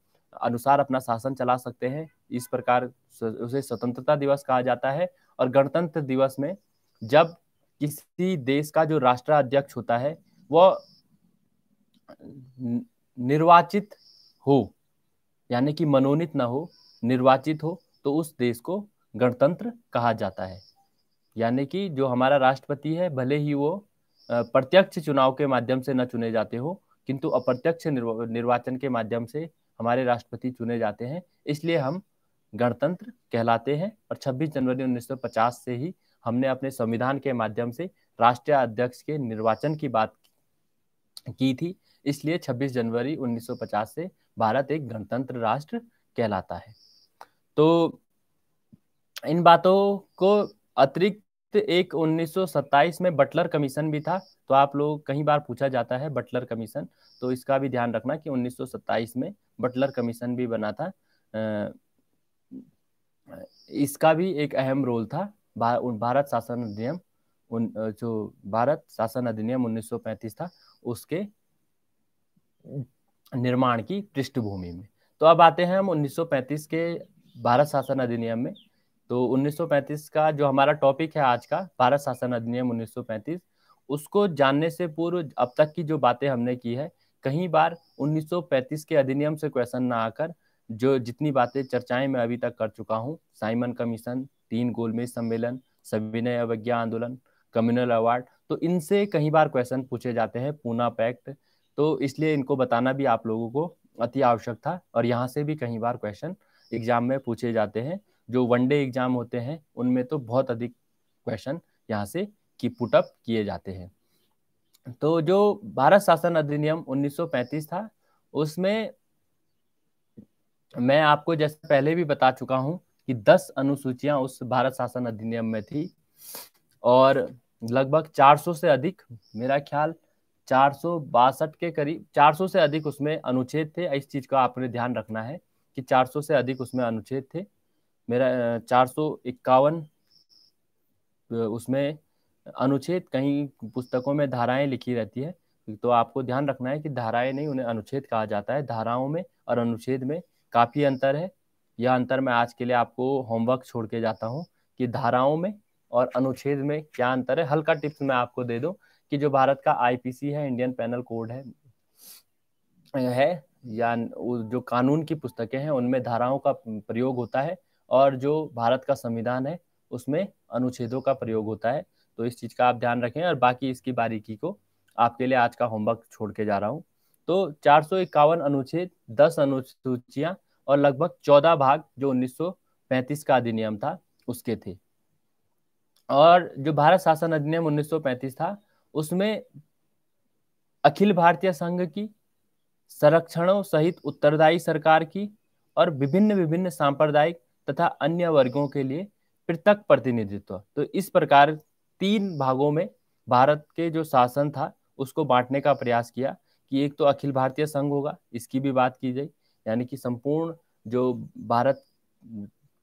अनुसार अपना शासन चला सकते हैं इस प्रकार उसे स्वतंत्रता दिवस कहा जाता है और गणतंत्र दिवस में जब किसी देश का जो राष्ट्राध्यक्ष होता है वह निर्वाचित हो यानी कि मनोनीत ना हो निर्वाचित हो तो उस देश को गणतंत्र कहा जाता है यानी कि जो हमारा राष्ट्रपति है भले ही वो प्रत्यक्ष चुनाव के माध्यम से न चुने जाते हो किंतु अप्रत्यक्ष निर्वाचन के माध्यम से हमारे राष्ट्रपति चुने जाते हैं इसलिए हम गणतंत्र कहलाते हैं और 26 जनवरी 1950 से ही हमने अपने संविधान के माध्यम से राष्ट्रीय अध्यक्ष के निर्वाचन की बात की थी इसलिए 26 जनवरी 1950 से भारत एक गणतंत्र राष्ट्र कहलाता है तो इन बातों को अतिरिक्त एक 1927 में बटलर कमीशन भी था तो आप लोग कई बार पूछा जाता है बटलर कमीशन तो इसका भी ध्यान रखना कि 1927 में बटलर कमीशन भी बना था इसका भी एक अहम रोल था भारत शासन अधिनियम जो भारत शासन अधिनियम 1935 था उसके निर्माण की पृष्ठभूमि में तो अब आते हैं हम 1935 के भारत शासन अधिनियम में तो 1935 का जो हमारा टॉपिक है आज का भारत शासन अधिनियम 1935 उसको जानने से पूर्व अब तक की जो बातें हमने की है कहीं बार 1935 के अधिनियम से क्वेश्चन ना आकर जो जितनी बातें चर्चाएं मैं अभी तक कर चुका हूँ साइमन कमीशन तीन गोलमेज सम्मेलन सविनय अवज्ञा आंदोलन कम्युनल अवार्ड तो इनसे कई बार क्वेश्चन पूछे जाते हैं पूना पैक्ट तो इसलिए इनको बताना भी आप लोगों को अति आवश्यक था और यहाँ से भी कई बार क्वेश्चन एग्जाम में पूछे जाते हैं जो वनडे एग्जाम होते हैं उनमें तो बहुत अधिक क्वेश्चन यहाँ से की पुटअप किए जाते हैं तो जो भारत शासन अधिनियम 1935 था उसमें मैं आपको जैसे पहले भी बता चुका हूं कि 10 अनुसूचियां उस भारत शासन अधिनियम में थी और लगभग 400 से अधिक मेरा ख्याल चार के करीब 400 से अधिक उसमें अनुच्छेद थे इस चीज का आपने ध्यान रखना है कि 400 से अधिक उसमें अनुच्छेद थे मेरा चार सौ इक्यावन उसमें अनुच्छेद कहीं पुस्तकों में धाराएं लिखी रहती है तो आपको ध्यान रखना है कि धाराएं नहीं उन्हें अनुच्छेद कहा जाता है धाराओं में और अनुच्छेद में काफ़ी अंतर है यह अंतर मैं आज के लिए आपको होमवर्क छोड़ के जाता हूँ कि धाराओं में और अनुच्छेद में क्या अंतर है हल्का टिप्स मैं आपको दे दूँ कि जो भारत का आईपीसी है इंडियन पैनल कोड है है या जो कानून की पुस्तकें हैं उनमें धाराओं का प्रयोग होता है और जो भारत का संविधान है उसमें अनुच्छेदों का प्रयोग होता है तो इस चीज़ का आप ध्यान रखें और बाकी इसकी बारीकी को आपके लिए आज का होमवर्क छोड़ के जा रहा हूँ तो चार अनुच्छेद दस अनुसूचियाँ और लगभग चौदह भाग जो उन्नीस का अधिनियम था उसके थे और जो भारत शासन अधिनियम 1935 था उसमें अखिल भारतीय संघ की संरक्षणों सहित उत्तरदायी सरकार की और विभिन्न विभिन्न सांप्रदायिक तथा अन्य वर्गों के लिए पृथक प्रतिनिधित्व तो इस प्रकार तीन भागों में भारत के जो शासन था उसको बांटने का प्रयास किया कि एक तो अखिल भारतीय संघ होगा इसकी भी बात की जाए यानी कि संपूर्ण जो भारत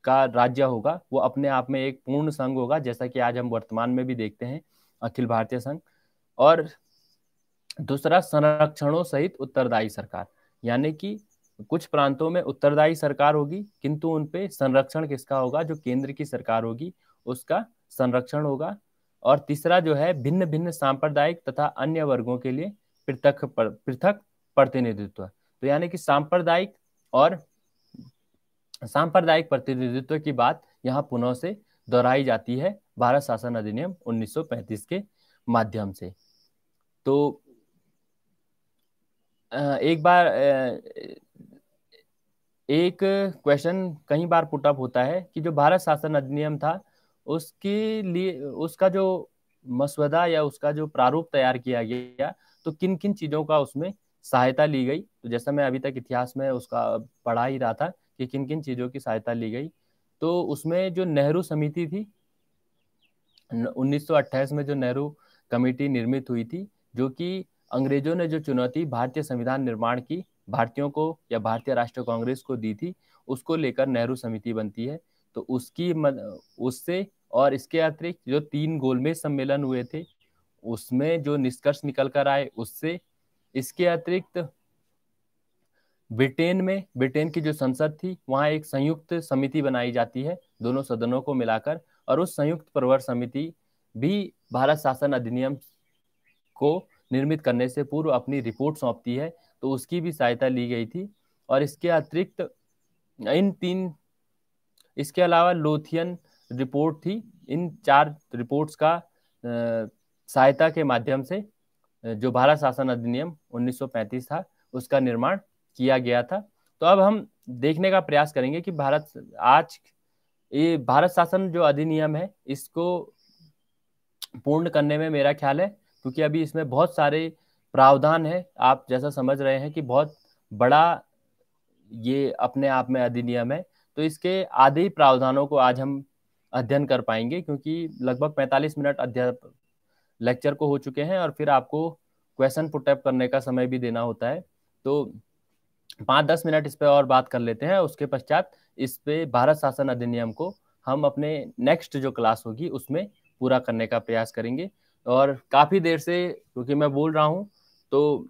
का राज्य होगा वो अपने आप में एक पूर्ण संघ होगा जैसा कि आज हम वर्तमान में भी देखते हैं अखिल भारतीय संघ और दूसरा संरक्षणों सहित उत्तरदायी सरकार यानी कि कुछ प्रांतों में उत्तरदायी सरकार होगी किंतु उनपे संरक्षण किसका होगा जो केंद्र की सरकार होगी उसका संरक्षण होगा और तीसरा जो है भिन्न भिन्न सांप्रदायिक तथा अन्य वर्गों के लिए पृथक पृथक प्रतिनिधित्व तो यानी कि सांप्रदायिक और सांप्रदायिक प्रतिनिधित्व की बात यहाँ पुनः से दोहराई जाती है भारत शासन अधिनियम 1935 के माध्यम से तो एक बार एक क्वेश्चन कई बार पुटअप होता है कि जो भारत शासन अधिनियम था उसके लिए उसका जो मसवदा या उसका जो प्रारूप तैयार किया गया तो किन किन चीजों का उसमें सहायता ली गई तो जैसा मैं अभी तक इतिहास में उसका पढ़ा ही रहा था कि किन किन चीजों की सहायता ली गई तो उसमें जो नेहरू समिति थी 1928 में जो नेहरू कमेटी निर्मित हुई थी जो कि अंग्रेजों ने जो चुनौती भारतीय संविधान निर्माण की भारतीयों को या भारतीय राष्ट्रीय कांग्रेस को दी थी उसको लेकर नेहरू समिति बनती है तो उसकी उससे और इसके अतिरिक्त जो तीन गोलमेज सम्मेलन हुए थे उसमें जो निष्कर्ष निकल कर आए उससे इसके अतिरिक्त ब्रिटेन में ब्रिटेन की जो संसद थी वहाँ एक संयुक्त समिति बनाई जाती है दोनों सदनों को मिलाकर और उस संयुक्त प्रवर समिति भी भारत शासन अधिनियम को निर्मित करने से पूर्व अपनी रिपोर्ट सौंपती है तो उसकी भी सहायता ली गई थी और इसके अतिरिक्त इन तीन इसके अलावा लोथियन रिपोर्ट थी इन चार रिपोर्ट्स का सहायता के माध्यम से जो भारत शासन अधिनियम 1935 था उसका निर्माण किया गया था तो अब हम देखने का प्रयास करेंगे कि भारत आज ये भारत शासन जो अधिनियम है इसको पूर्ण करने में मेरा ख्याल है क्योंकि अभी इसमें बहुत सारे प्रावधान है आप जैसा समझ रहे हैं कि बहुत बड़ा ये अपने आप में अधिनियम है तो इसके आधे प्रावधानों को आज हम अध्ययन कर पाएंगे क्योंकि लगभग 45 मिनट अध्यापक लेक्चर को हो चुके हैं और फिर आपको क्वेश्चन पुटअप करने का समय भी देना होता है तो पाँच दस मिनट इस पर और बात कर लेते हैं उसके पश्चात इस पे भारत शासन अधिनियम को हम अपने नेक्स्ट जो क्लास होगी उसमें पूरा करने का प्रयास करेंगे और काफ़ी देर से क्योंकि मैं बोल रहा हूँ तो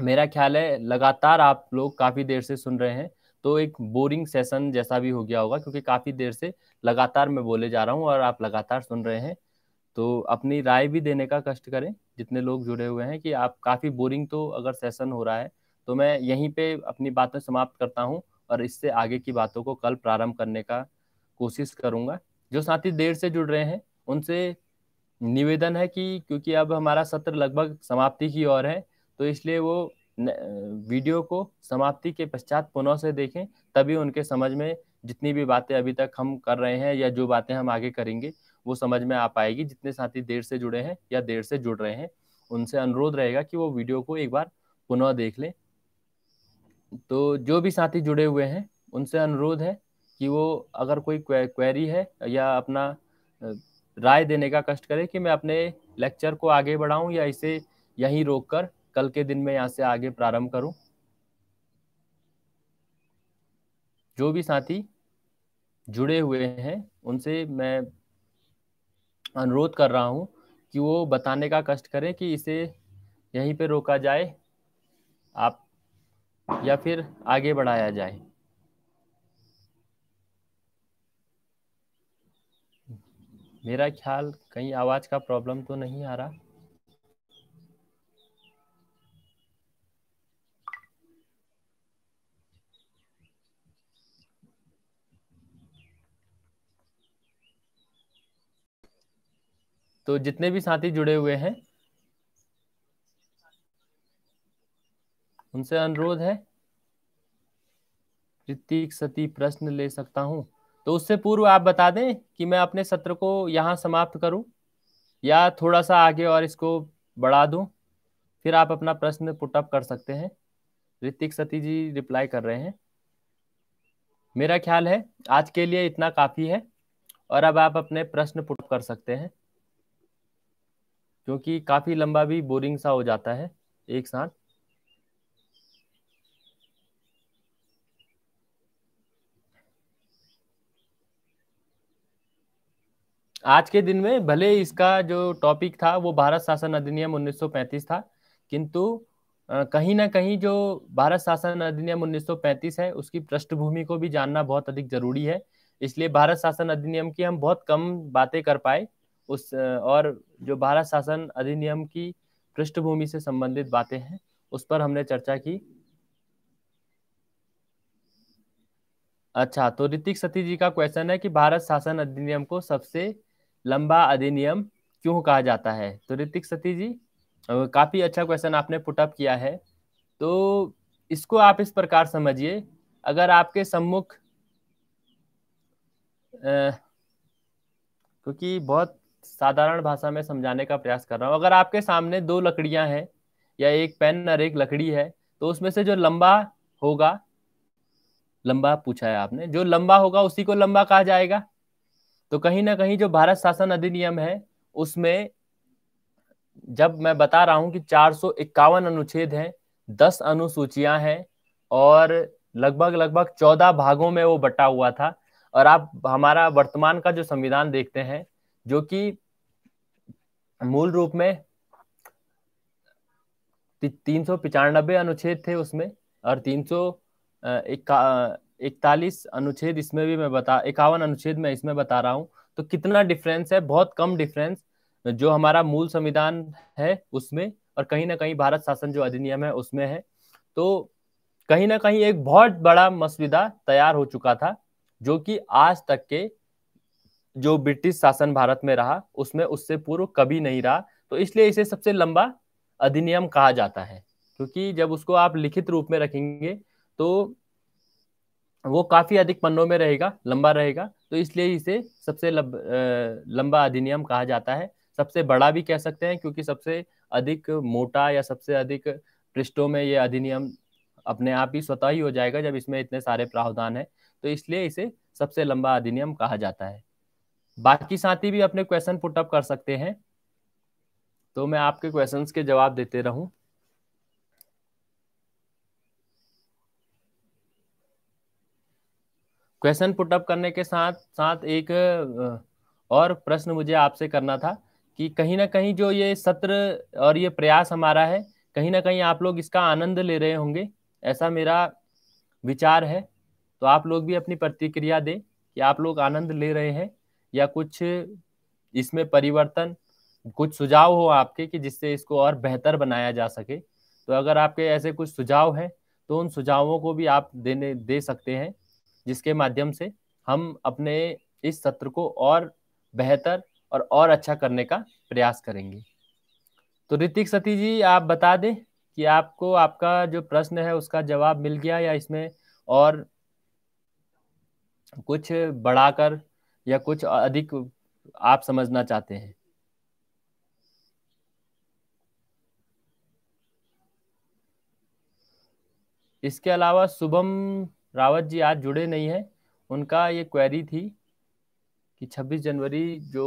मेरा ख्याल है लगातार आप लोग काफी देर से सुन रहे हैं तो एक बोरिंग सेशन जैसा भी हो गया होगा क्योंकि काफी देर से लगातार मैं बोले जा रहा हूँ और आप लगातार सुन रहे हैं तो अपनी राय भी देने का कष्ट करें जितने लोग जुड़े हुए हैं कि आप काफी बोरिंग तो अगर सेशन हो रहा है तो मैं यहीं पे अपनी बातें समाप्त करता हूँ और इससे आगे की बातों को कल प्रारंभ करने का कोशिश करूंगा जो साथी देर से जुड़ रहे हैं उनसे निवेदन है कि क्योंकि अब हमारा सत्र लगभग समाप्ति की ओर है तो इसलिए वो वीडियो को समाप्ति के पश्चात पुनः से देखें तभी उनके समझ में जितनी भी बातें अभी तक हम कर रहे हैं या जो बातें हम आगे करेंगे वो समझ में आ पाएगी जितने साथी देर से जुड़े हैं या देर से जुड़ रहे हैं उनसे अनुरोध रहेगा कि वो वीडियो को एक बार पुनः देख लें तो जो भी साथी जुड़े हुए हैं उनसे अनुरोध है कि वो अगर कोई क्वेरी है या अपना राय देने का कष्ट करें कि मैं अपने लेक्चर को आगे बढ़ाऊं या इसे यहीं रोककर कल के दिन में यहाँ से आगे प्रारंभ करूं जो भी साथी जुड़े हुए हैं उनसे मैं अनुरोध कर रहा हूं कि वो बताने का कष्ट करें कि इसे यहीं पे रोका जाए आप या फिर आगे बढ़ाया जाए मेरा ख्याल कहीं आवाज का प्रॉब्लम तो नहीं आ रहा तो जितने भी साथी जुड़े हुए हैं उनसे अनुरोध है प्रतीक सती प्रश्न ले सकता हूं तो उससे पूर्व आप बता दें कि मैं अपने सत्र को यहाँ समाप्त करूँ या थोड़ा सा आगे और इसको बढ़ा दूँ फिर आप अपना प्रश्न पुटअप कर सकते हैं ऋतिक सती जी रिप्लाई कर रहे हैं मेरा ख्याल है आज के लिए इतना काफ़ी है और अब आप अपने प्रश्न पुटअप कर सकते हैं क्योंकि काफ़ी लंबा भी बोरिंग सा हो जाता है एक साथ आज के दिन में भले इसका जो टॉपिक था वो भारत शासन अधिनियम 1935 था किंतु कहीं ना कहीं जो भारत शासन अधिनियम 1935 है उसकी पृष्ठभूमि को भी जानना बहुत अधिक जरूरी है इसलिए भारत शासन अधिनियम की हम बहुत कम बातें कर पाए उस और जो भारत शासन अधिनियम की पृष्ठभूमि से संबंधित बातें हैं उस पर हमने चर्चा की अच्छा तो ऋतिक सती जी का क्वेश्चन है कि भारत शासन अधिनियम को सबसे लंबा अधिनियम क्यों कहा जाता है तो ऋतिक सती जी काफ़ी अच्छा क्वेश्चन आपने पुटअप किया है तो इसको आप इस प्रकार समझिए अगर आपके सम्मुख क्योंकि बहुत साधारण भाषा में समझाने का प्रयास कर रहा हूँ अगर आपके सामने दो लकड़ियां हैं या एक पेन और एक लकड़ी है तो उसमें से जो लंबा होगा लंबा पूछा है आपने जो लंबा होगा उसी को लंबा कहा जाएगा तो कहीं ना कहीं जो भारत शासन अधिनियम है उसमें जब मैं बता रहा हूं कि चार अनुच्छेद हैं दस अनुसूचियां हैं और लगभग लगभग चौदह भागों में वो बटा हुआ था और आप हमारा वर्तमान का जो संविधान देखते हैं जो कि मूल रूप में तीन सौ पिचानबे अनुच्छेद थे उसमें और तीन सौ इकतालीस अनुच्छेद इसमें भी मैं बता इक्यावन अनुच्छेद में इसमें बता रहा हूँ तो कितना डिफरेंस है बहुत कम डिफरेंस जो हमारा मूल संविधान है उसमें और कहीं ना कहीं भारत शासन जो अधिनियम है उसमें है तो कहीं ना कहीं एक बहुत बड़ा मसविदा तैयार हो चुका था जो कि आज तक के जो ब्रिटिश शासन भारत में रहा उसमें उससे पूर्व कभी नहीं रहा तो इसलिए इसे सबसे लंबा अधिनियम कहा जाता है क्योंकि जब उसको आप लिखित रूप में रखेंगे तो वो काफी अधिक पन्नों में रहेगा लंबा रहेगा तो इसलिए इसे सबसे लब, लंबा अधिनियम कहा जाता है सबसे बड़ा भी कह सकते हैं क्योंकि सबसे अधिक मोटा या सबसे अधिक पृष्ठों में ये अधिनियम अपने आप ही स्वतः ही हो जाएगा जब इसमें इतने सारे प्रावधान है तो इसलिए इसे सबसे लंबा अधिनियम कहा जाता है बाकी साथी भी अपने क्वेश्चन पुटअप कर सकते हैं तो मैं आपके क्वेश्चंस के जवाब देते रहूं क्वेश्चन पुटअप करने के साथ साथ एक और प्रश्न मुझे आपसे करना था कि कहीं ना कहीं जो ये सत्र और ये प्रयास हमारा है कहीं ना कहीं आप लोग इसका आनंद ले रहे होंगे ऐसा मेरा विचार है तो आप लोग भी अपनी प्रतिक्रिया दें कि आप लोग आनंद ले रहे हैं या कुछ इसमें परिवर्तन कुछ सुझाव हो आपके कि जिससे इसको और बेहतर बनाया जा सके तो अगर आपके ऐसे कुछ सुझाव हैं तो उन सुझावों को भी आप देने दे सकते हैं जिसके माध्यम से हम अपने इस सत्र को और बेहतर और और अच्छा करने का प्रयास करेंगे तो ऋतिक सती जी आप बता दें कि आपको आपका जो प्रश्न है उसका जवाब मिल गया या इसमें और कुछ बढ़ाकर या कुछ अधिक आप समझना चाहते हैं इसके अलावा शुभम रावत जी आज जुड़े नहीं हैं उनका ये क्वेरी थी कि 26 जनवरी जो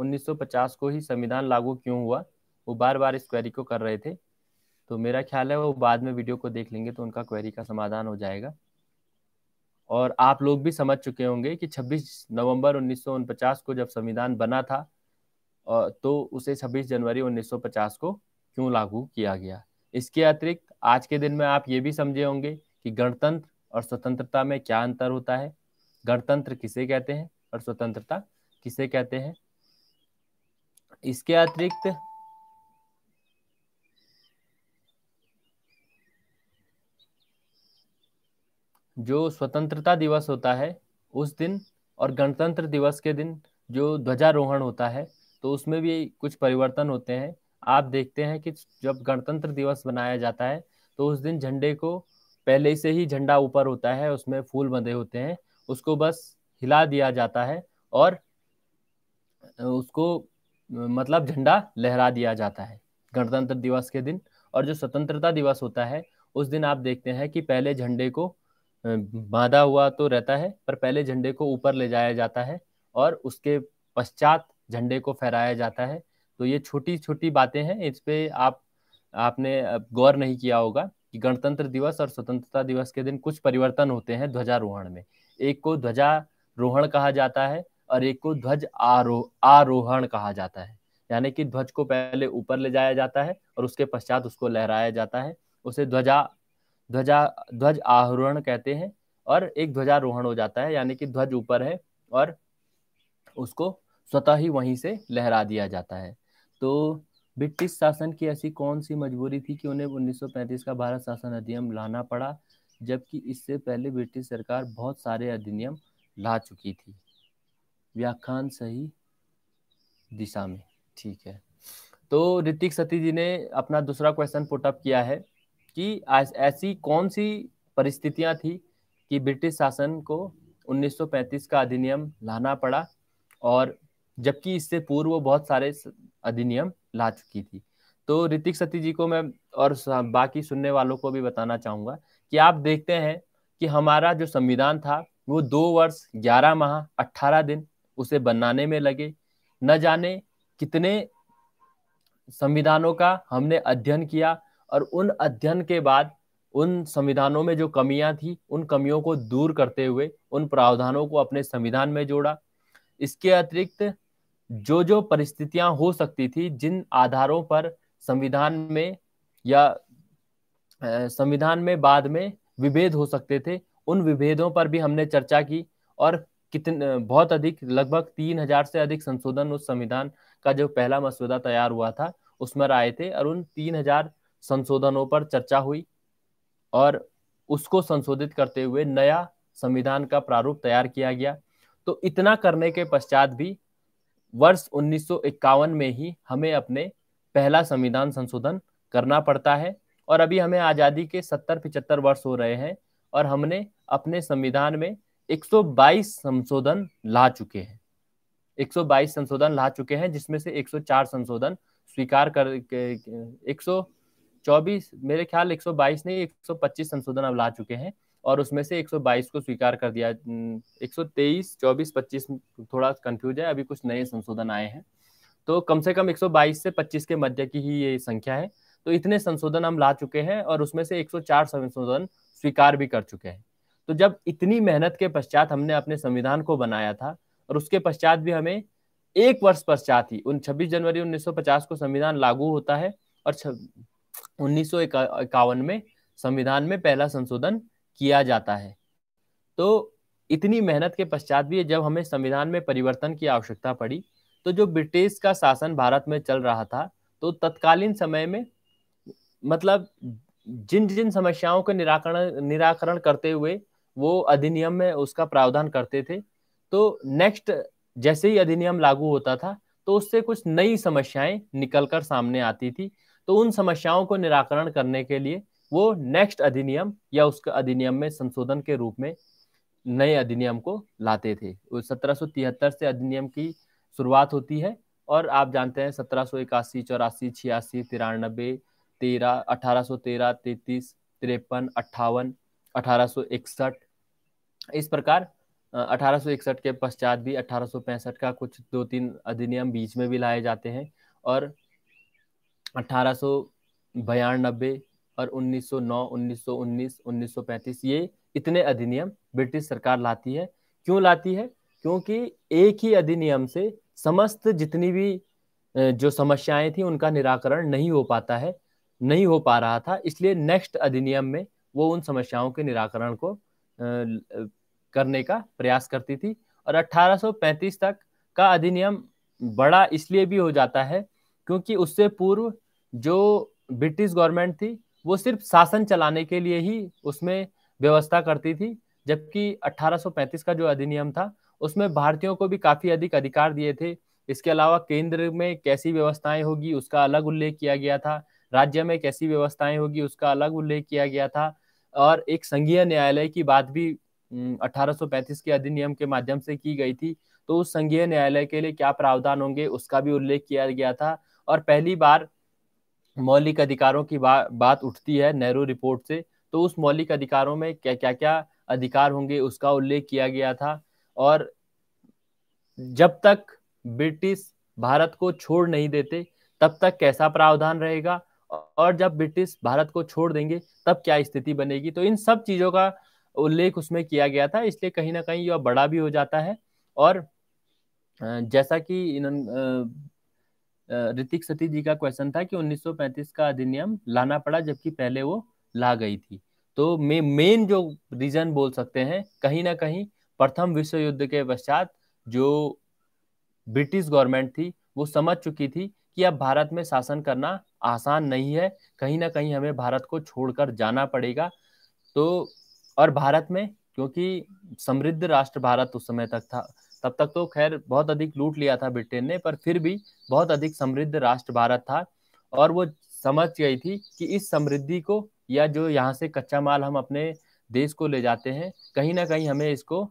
1950 को ही संविधान लागू क्यों हुआ वो बार बार इस क्वेरी को कर रहे थे तो मेरा ख्याल है वो बाद में वीडियो को देख लेंगे तो उनका क्वेरी का समाधान हो जाएगा और आप लोग भी समझ चुके होंगे कि 26 नवंबर उन्नीस को जब संविधान बना था तो उसे 26 जनवरी 1950 को क्यों लागू किया गया इसके अतिरिक्त आज के दिन में आप ये भी समझे होंगे कि गणतंत्र और स्वतंत्रता में क्या अंतर होता है गणतंत्र किसे कहते हैं और स्वतंत्रता किसे कहते हैं इसके अतिरिक्त जो स्वतंत्रता दिवस होता है उस दिन और गणतंत्र दिवस के दिन जो ध्वजारोहण होता है तो उसमें भी कुछ परिवर्तन होते हैं आप देखते हैं कि जब गणतंत्र दिवस मनाया जाता है तो उस दिन झंडे को पहले से ही झंडा ऊपर होता है उसमें फूल बंधे होते हैं उसको बस हिला दिया जाता है और उसको मतलब झंडा लहरा दिया जाता है गणतंत्र दिवस के दिन और जो स्वतंत्रता दिवस होता है उस दिन आप देखते हैं कि पहले झंडे को बांधा हुआ तो रहता है पर पहले झंडे को ऊपर ले जाया जाता है और उसके पश्चात झंडे को फहराया जाता है तो ये छोटी छोटी बातें हैं इस पे आप आपने गौर नहीं किया होगा कि गणतंत्र दिवस और स्वतंत्रता दिवस के दिन कुछ परिवर्तन होते हैं ध्वजारोहण में एक को ध्वजारोहण कहा जाता है और एक को ध्वज आरो आरोहण कहा जाता है यानी कि ध्वज को पहले ऊपर ले जाया जाता है और उसके पश्चात उसको लहराया जाता है उसे ध्वजा ध्वजा ध्वज आरोहण कहते हैं और एक ध्वजारोहण हो जाता है यानी कि ध्वज ऊपर है और उसको स्वतः ही वहीं से लहरा दिया जाता है तो ब्रिटिश शासन की ऐसी कौन सी मजबूरी थी कि उन्हें 1935 का भारत शासन अधिनियम लाना पड़ा जबकि इससे पहले ब्रिटिश सरकार बहुत सारे अधिनियम ला चुकी थी व्याख्यान सही दिशा में ठीक है तो ऋतिक सती जी ने अपना दूसरा क्वेश्चन पुटअप किया है कि ऐसी कौन सी परिस्थितियां थी कि ब्रिटिश शासन को 1935 का अधिनियम लाना पड़ा और जबकि इससे पूर्व बहुत सारे अधिनियम ला चुकी थी तो ऋतिक सती जी को मैं और बाकी सुनने वालों को भी बताना चाहूंगा कि आप देखते हैं कि हमारा जो संविधान था वो दो वर्ष ग्यारह माह अट्ठारह दिन उसे बनाने में लगे न जाने कितने संविधानों का हमने अध्ययन किया और उन अध्ययन के बाद उन संविधानों में जो कमियां थी उन कमियों को दूर करते हुए उन प्रावधानों को अपने संविधान में जोड़ा इसके अतिरिक्त जो जो परिस्थितियां हो सकती थी जिन आधारों पर संविधान में या संविधान में बाद में विभेद हो सकते थे उन विभेदों पर भी हमने चर्चा की और कितने बहुत अधिक लगभग तीन हजार से अधिक संशोधन उस संविधान का जो पहला मसौदा तैयार हुआ था उसमें आए थे और उन तीन हजार संशोधनों पर चर्चा हुई और उसको संशोधित करते हुए नया संविधान का प्रारूप तैयार किया गया तो इतना करने के पश्चात भी वर्ष 1951 में ही हमें अपने पहला संविधान संशोधन करना पड़ता है और अभी हमें आज़ादी के सत्तर पिचहत्तर वर्ष हो रहे हैं और हमने अपने संविधान में 122 संशोधन ला चुके हैं 122 संशोधन ला चुके हैं जिसमें से 104 संशोधन स्वीकार कर एक 124 मेरे ख्याल 122 नहीं 125 संशोधन अब ला चुके हैं और उसमें से 122 को स्वीकार कर दिया 123 24 25 थोड़ा कंफ्यूज है अभी कुछ नए संशोधन आए हैं तो कम से कम 122 से 25 के मध्य की ही ये संख्या है तो इतने संशोधन हम ला चुके हैं और उसमें से 104 संशोधन स्वीकार भी कर चुके हैं तो जब इतनी मेहनत के पश्चात हमने अपने संविधान को बनाया था और उसके पश्चात भी हमें एक वर्ष पश्चात ही उन छब्बीस जनवरी उन्नीस को संविधान लागू होता है और उन्नीस में संविधान में पहला संशोधन किया जाता है तो इतनी मेहनत के पश्चात भी जब हमें संविधान में परिवर्तन की आवश्यकता पड़ी तो जो ब्रिटिश का शासन भारत में चल रहा था तो तत्कालीन समय में मतलब जिन जिन समस्याओं के निराकरण निराकरण करते हुए वो अधिनियम में उसका प्रावधान करते थे तो नेक्स्ट जैसे ही अधिनियम लागू होता था तो उससे कुछ नई समस्याएं निकलकर सामने आती थी तो उन समस्याओं को निराकरण करने के लिए वो नेक्स्ट अधिनियम या उसके अधिनियम में संशोधन के रूप में नए अधिनियम को लाते थे सत्रह से अधिनियम की शुरुआत होती है और आप जानते हैं सत्रह सौ इक्यासी चौरासी छियासी तिरानबे तेरह अठारह सौ तेरह तैतीस तिरपन अट्ठावन अठारह सौ इकसठ इस प्रकार अठारह सौ इकसठ के पश्चात भी अठारह सौ पैंसठ का कुछ दो तीन अधिनियम बीच में भी लाए जाते हैं और अठारह सौ बयानबे और 1909, 1919, 1935 ये इतने अधिनियम ब्रिटिश सरकार लाती है क्यों लाती है क्योंकि एक ही अधिनियम से समस्त जितनी भी जो समस्याएं थी उनका निराकरण नहीं हो पाता है नहीं हो पा रहा था इसलिए नेक्स्ट अधिनियम में वो उन समस्याओं के निराकरण को करने का प्रयास करती थी और 1835 तक का अधिनियम बड़ा इसलिए भी हो जाता है क्योंकि उससे पूर्व जो ब्रिटिश गवर्नमेंट थी वो सिर्फ शासन चलाने के लिए ही उसमें व्यवस्था करती थी जबकि 1835 का जो अधिनियम था उसमें भारतीयों को भी काफी अधिक अधिकार दिए थे इसके अलावा केंद्र में कैसी व्यवस्थाएं होगी उसका अलग उल्लेख किया गया था राज्य में कैसी व्यवस्थाएं होगी उसका अलग उल्लेख किया गया था और एक संघीय न्यायालय की बात भी 1835 के अधिनियम के माध्यम से की गई थी तो उस संघीय न्यायालय के लिए क्या प्रावधान होंगे उसका भी उल्लेख किया गया था और पहली बार मौलिक अधिकारों की बा, बात उठती है नेहरू रिपोर्ट से तो उस मौलिक अधिकारों में क्या क्या क्या अधिकार होंगे उसका उल्लेख किया गया था और जब तक ब्रिटिश भारत को छोड़ नहीं देते तब तक कैसा प्रावधान रहेगा और जब ब्रिटिश भारत को छोड़ देंगे तब क्या स्थिति बनेगी तो इन सब चीज़ों का उल्लेख उसमें किया गया था इसलिए कहीं ना कहीं यह बड़ा भी हो जाता है और जैसा कि ऋतिक सती जी का क्वेश्चन था कि 1935 का अधिनियम लाना पड़ा जबकि पहले वो ला गई थी तो मे मेन जो रीजन बोल सकते हैं कहीं ना कहीं प्रथम विश्व युद्ध के पश्चात जो ब्रिटिश गवर्नमेंट थी वो समझ चुकी थी कि अब भारत में शासन करना आसान नहीं है कहीं ना कहीं हमें भारत को छोड़कर जाना पड़ेगा तो और भारत में क्योंकि समृद्ध राष्ट्र भारत उस समय तक था तब तक तो खैर बहुत अधिक लूट लिया था ब्रिटेन ने पर फिर भी बहुत अधिक समृद्ध राष्ट्र भारत था और वो समझ गई थी कि इस समृद्धि को या जो यहाँ से कच्चा माल हम अपने देश को ले जाते हैं कहीं ना कहीं हमें इसको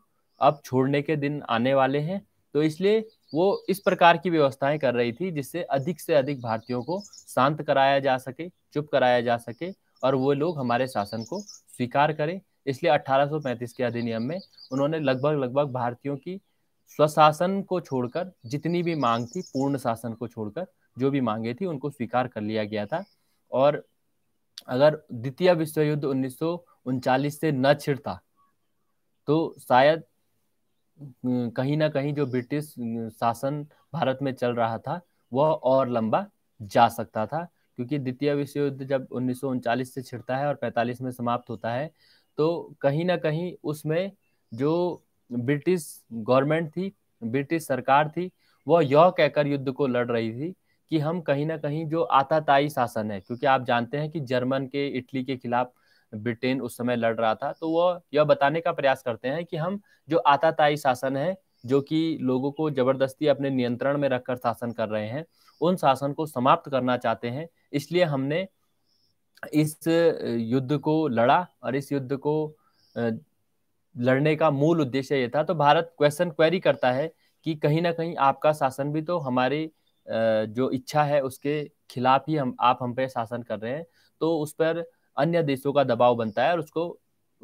अब छोड़ने के दिन आने वाले हैं तो इसलिए वो इस प्रकार की व्यवस्थाएं कर रही थी जिससे अधिक से अधिक भारतीयों को शांत कराया जा सके चुप कराया जा सके और वो लोग हमारे शासन को स्वीकार करें इसलिए 1835 के अधिनियम में उन्होंने लगभग लगभग भारतीयों की स्वशासन को छोड़कर जितनी भी मांग थी पूर्ण शासन को छोड़कर जो भी मांगे थी उनको स्वीकार कर लिया गया था और अगर द्वितीय विश्व युद्ध उन्नीस से न छिड़ता तो शायद अं, कहीं ना कहीं जो ब्रिटिश अं, शासन भारत में चल रहा था वह और लंबा जा सकता था क्योंकि द्वितीय विश्व युद्ध जब उन्नीस से छिड़ता है और 45 में समाप्त होता है तो कहीं ना कहीं उसमें जो ब्रिटिश गवर्नमेंट थी ब्रिटिश सरकार थी वह यह कहकर युद्ध को लड़ रही थी कि हम कहीं ना कहीं जो आताताई शासन है क्योंकि आप जानते हैं कि जर्मन के इटली के खिलाफ ब्रिटेन उस समय लड़ रहा था तो वह यह बताने का प्रयास करते हैं कि हम जो आताताई शासन है जो कि लोगों को जबरदस्ती अपने नियंत्रण में रखकर शासन कर रहे हैं उन शासन को समाप्त करना चाहते हैं इसलिए हमने इस युद्ध को लड़ा और इस युद्ध को लड़ने का मूल उद्देश्य ये था तो भारत क्वेश्चन क्वेरी करता है कि कहीं ना कहीं आपका शासन भी तो हमारी जो इच्छा है उसके खिलाफ ही हम आप हम पे शासन कर रहे हैं तो उस पर अन्य देशों का दबाव बनता है और उसको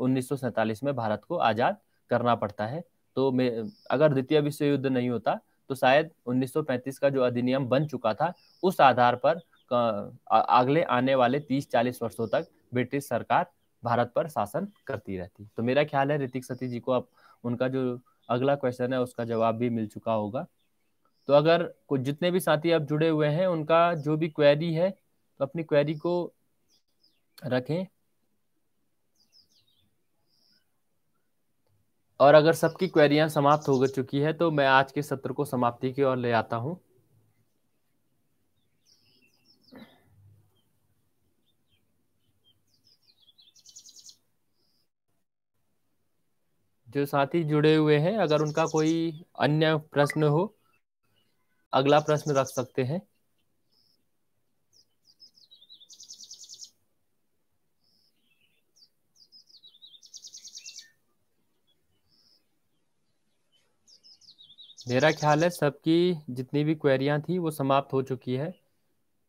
उन्नीस में भारत को आज़ाद करना पड़ता है तो अगर द्वितीय विश्व युद्ध नहीं होता तो शायद 1935 का जो अधिनियम बन चुका था उस आधार पर अगले आने वाले 30-40 वर्षों तक ब्रिटिश सरकार भारत पर शासन करती रहती तो मेरा ख्याल है ऋतिक सती जी को आप उनका जो अगला क्वेश्चन है उसका जवाब भी मिल चुका होगा तो अगर कुछ जितने भी साथी आप जुड़े हुए हैं उनका जो भी क्वेरी है तो अपनी क्वेरी को रखें और अगर सबकी क्वेरियां समाप्त हो चुकी है तो मैं आज के सत्र को समाप्ति की ओर ले आता हूँ जो साथी जुड़े हुए हैं अगर उनका कोई अन्य प्रश्न हो अगला प्रश्न रख सकते हैं मेरा ख्याल है सबकी जितनी भी क्वेरियां थी वो समाप्त हो चुकी है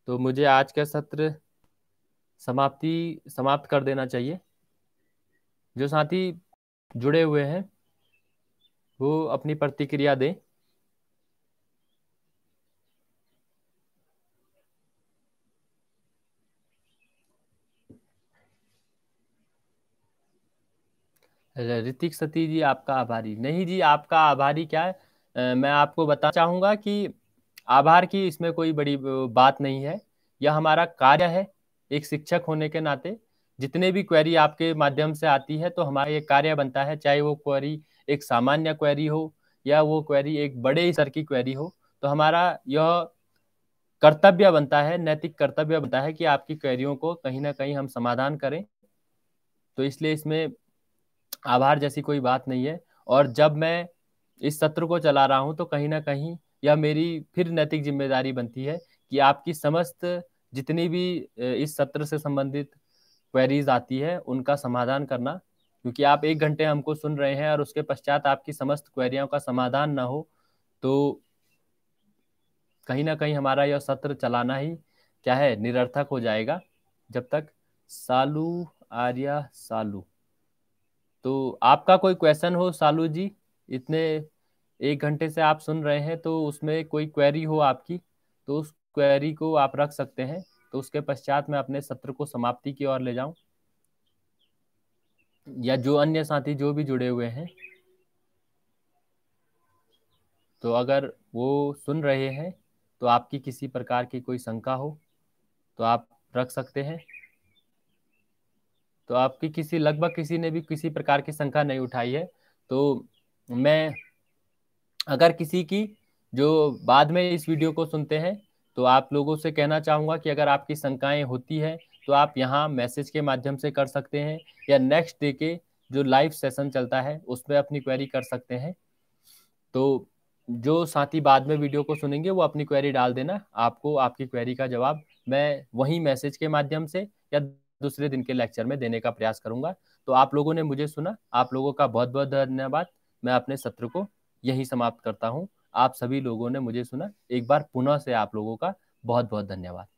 तो मुझे आज का सत्र समाप्ति समाप्त कर देना चाहिए जो साथी जुड़े हुए हैं वो अपनी प्रतिक्रिया दें अच्छा, ऋतिक सती जी आपका आभारी नहीं जी आपका आभारी क्या है आ, मैं आपको बताना चाहूंगा कि आभार की इसमें कोई बड़ी बात नहीं है यह हमारा कार्य है एक शिक्षक होने के नाते जितने भी क्वेरी आपके माध्यम से आती है तो हमारा ये कार्य बनता है चाहे वो क्वेरी एक सामान्य क्वेरी हो या वो क्वेरी एक बड़े स्तर की क्वेरी हो तो हमारा यह कर्तव्य बनता है नैतिक कर्तव्य बनता है कि आपकी क्वेरियों को कहीं ना कहीं हम समाधान करें तो इसलिए इसमें आभार जैसी कोई बात नहीं है और जब मैं इस सत्र को चला रहा हूं तो कहीं ना कहीं यह मेरी फिर नैतिक जिम्मेदारी बनती है कि आपकी समस्त जितनी भी इस सत्र से संबंधित क्वेरीज आती है उनका समाधान करना क्योंकि आप एक घंटे हमको सुन रहे हैं और उसके पश्चात आपकी समस्त क्वेरियों का समाधान ना हो तो कहीं ना कहीं हमारा यह सत्र चलाना ही क्या है निरर्थक हो जाएगा जब तक सालू आर्या सालू तो आपका कोई क्वेश्चन हो सालू जी इतने एक घंटे से आप सुन रहे हैं तो उसमें कोई क्वेरी हो आपकी तो उस क्वेरी को आप रख सकते हैं तो उसके पश्चात मैं अपने सत्र को समाप्ति की ओर ले जाऊं या जो अन्य साथी जो भी जुड़े हुए हैं तो अगर वो सुन रहे हैं तो आपकी किसी प्रकार की कोई शंका हो तो आप रख सकते हैं तो आपकी किसी लगभग किसी ने भी किसी प्रकार की शंका नहीं उठाई है तो मैं अगर किसी की जो बाद में इस वीडियो को सुनते हैं तो आप लोगों से कहना चाहूँगा कि अगर आपकी शंकाएं होती है तो आप यहाँ मैसेज के माध्यम से कर सकते हैं या नेक्स्ट डे के जो लाइव सेशन चलता है उसमें अपनी क्वेरी कर सकते हैं तो जो साथी बाद में वीडियो को सुनेंगे वो अपनी क्वेरी डाल देना आपको आपकी क्वेरी का जवाब मैं वही मैसेज के माध्यम से या दूसरे दिन के लेक्चर में देने का प्रयास करूंगा तो आप लोगों ने मुझे सुना आप लोगों का बहुत बहुत धन्यवाद मैं अपने सत्र को यही समाप्त करता हूँ आप सभी लोगों ने मुझे सुना एक बार पुनः से आप लोगों का बहुत बहुत धन्यवाद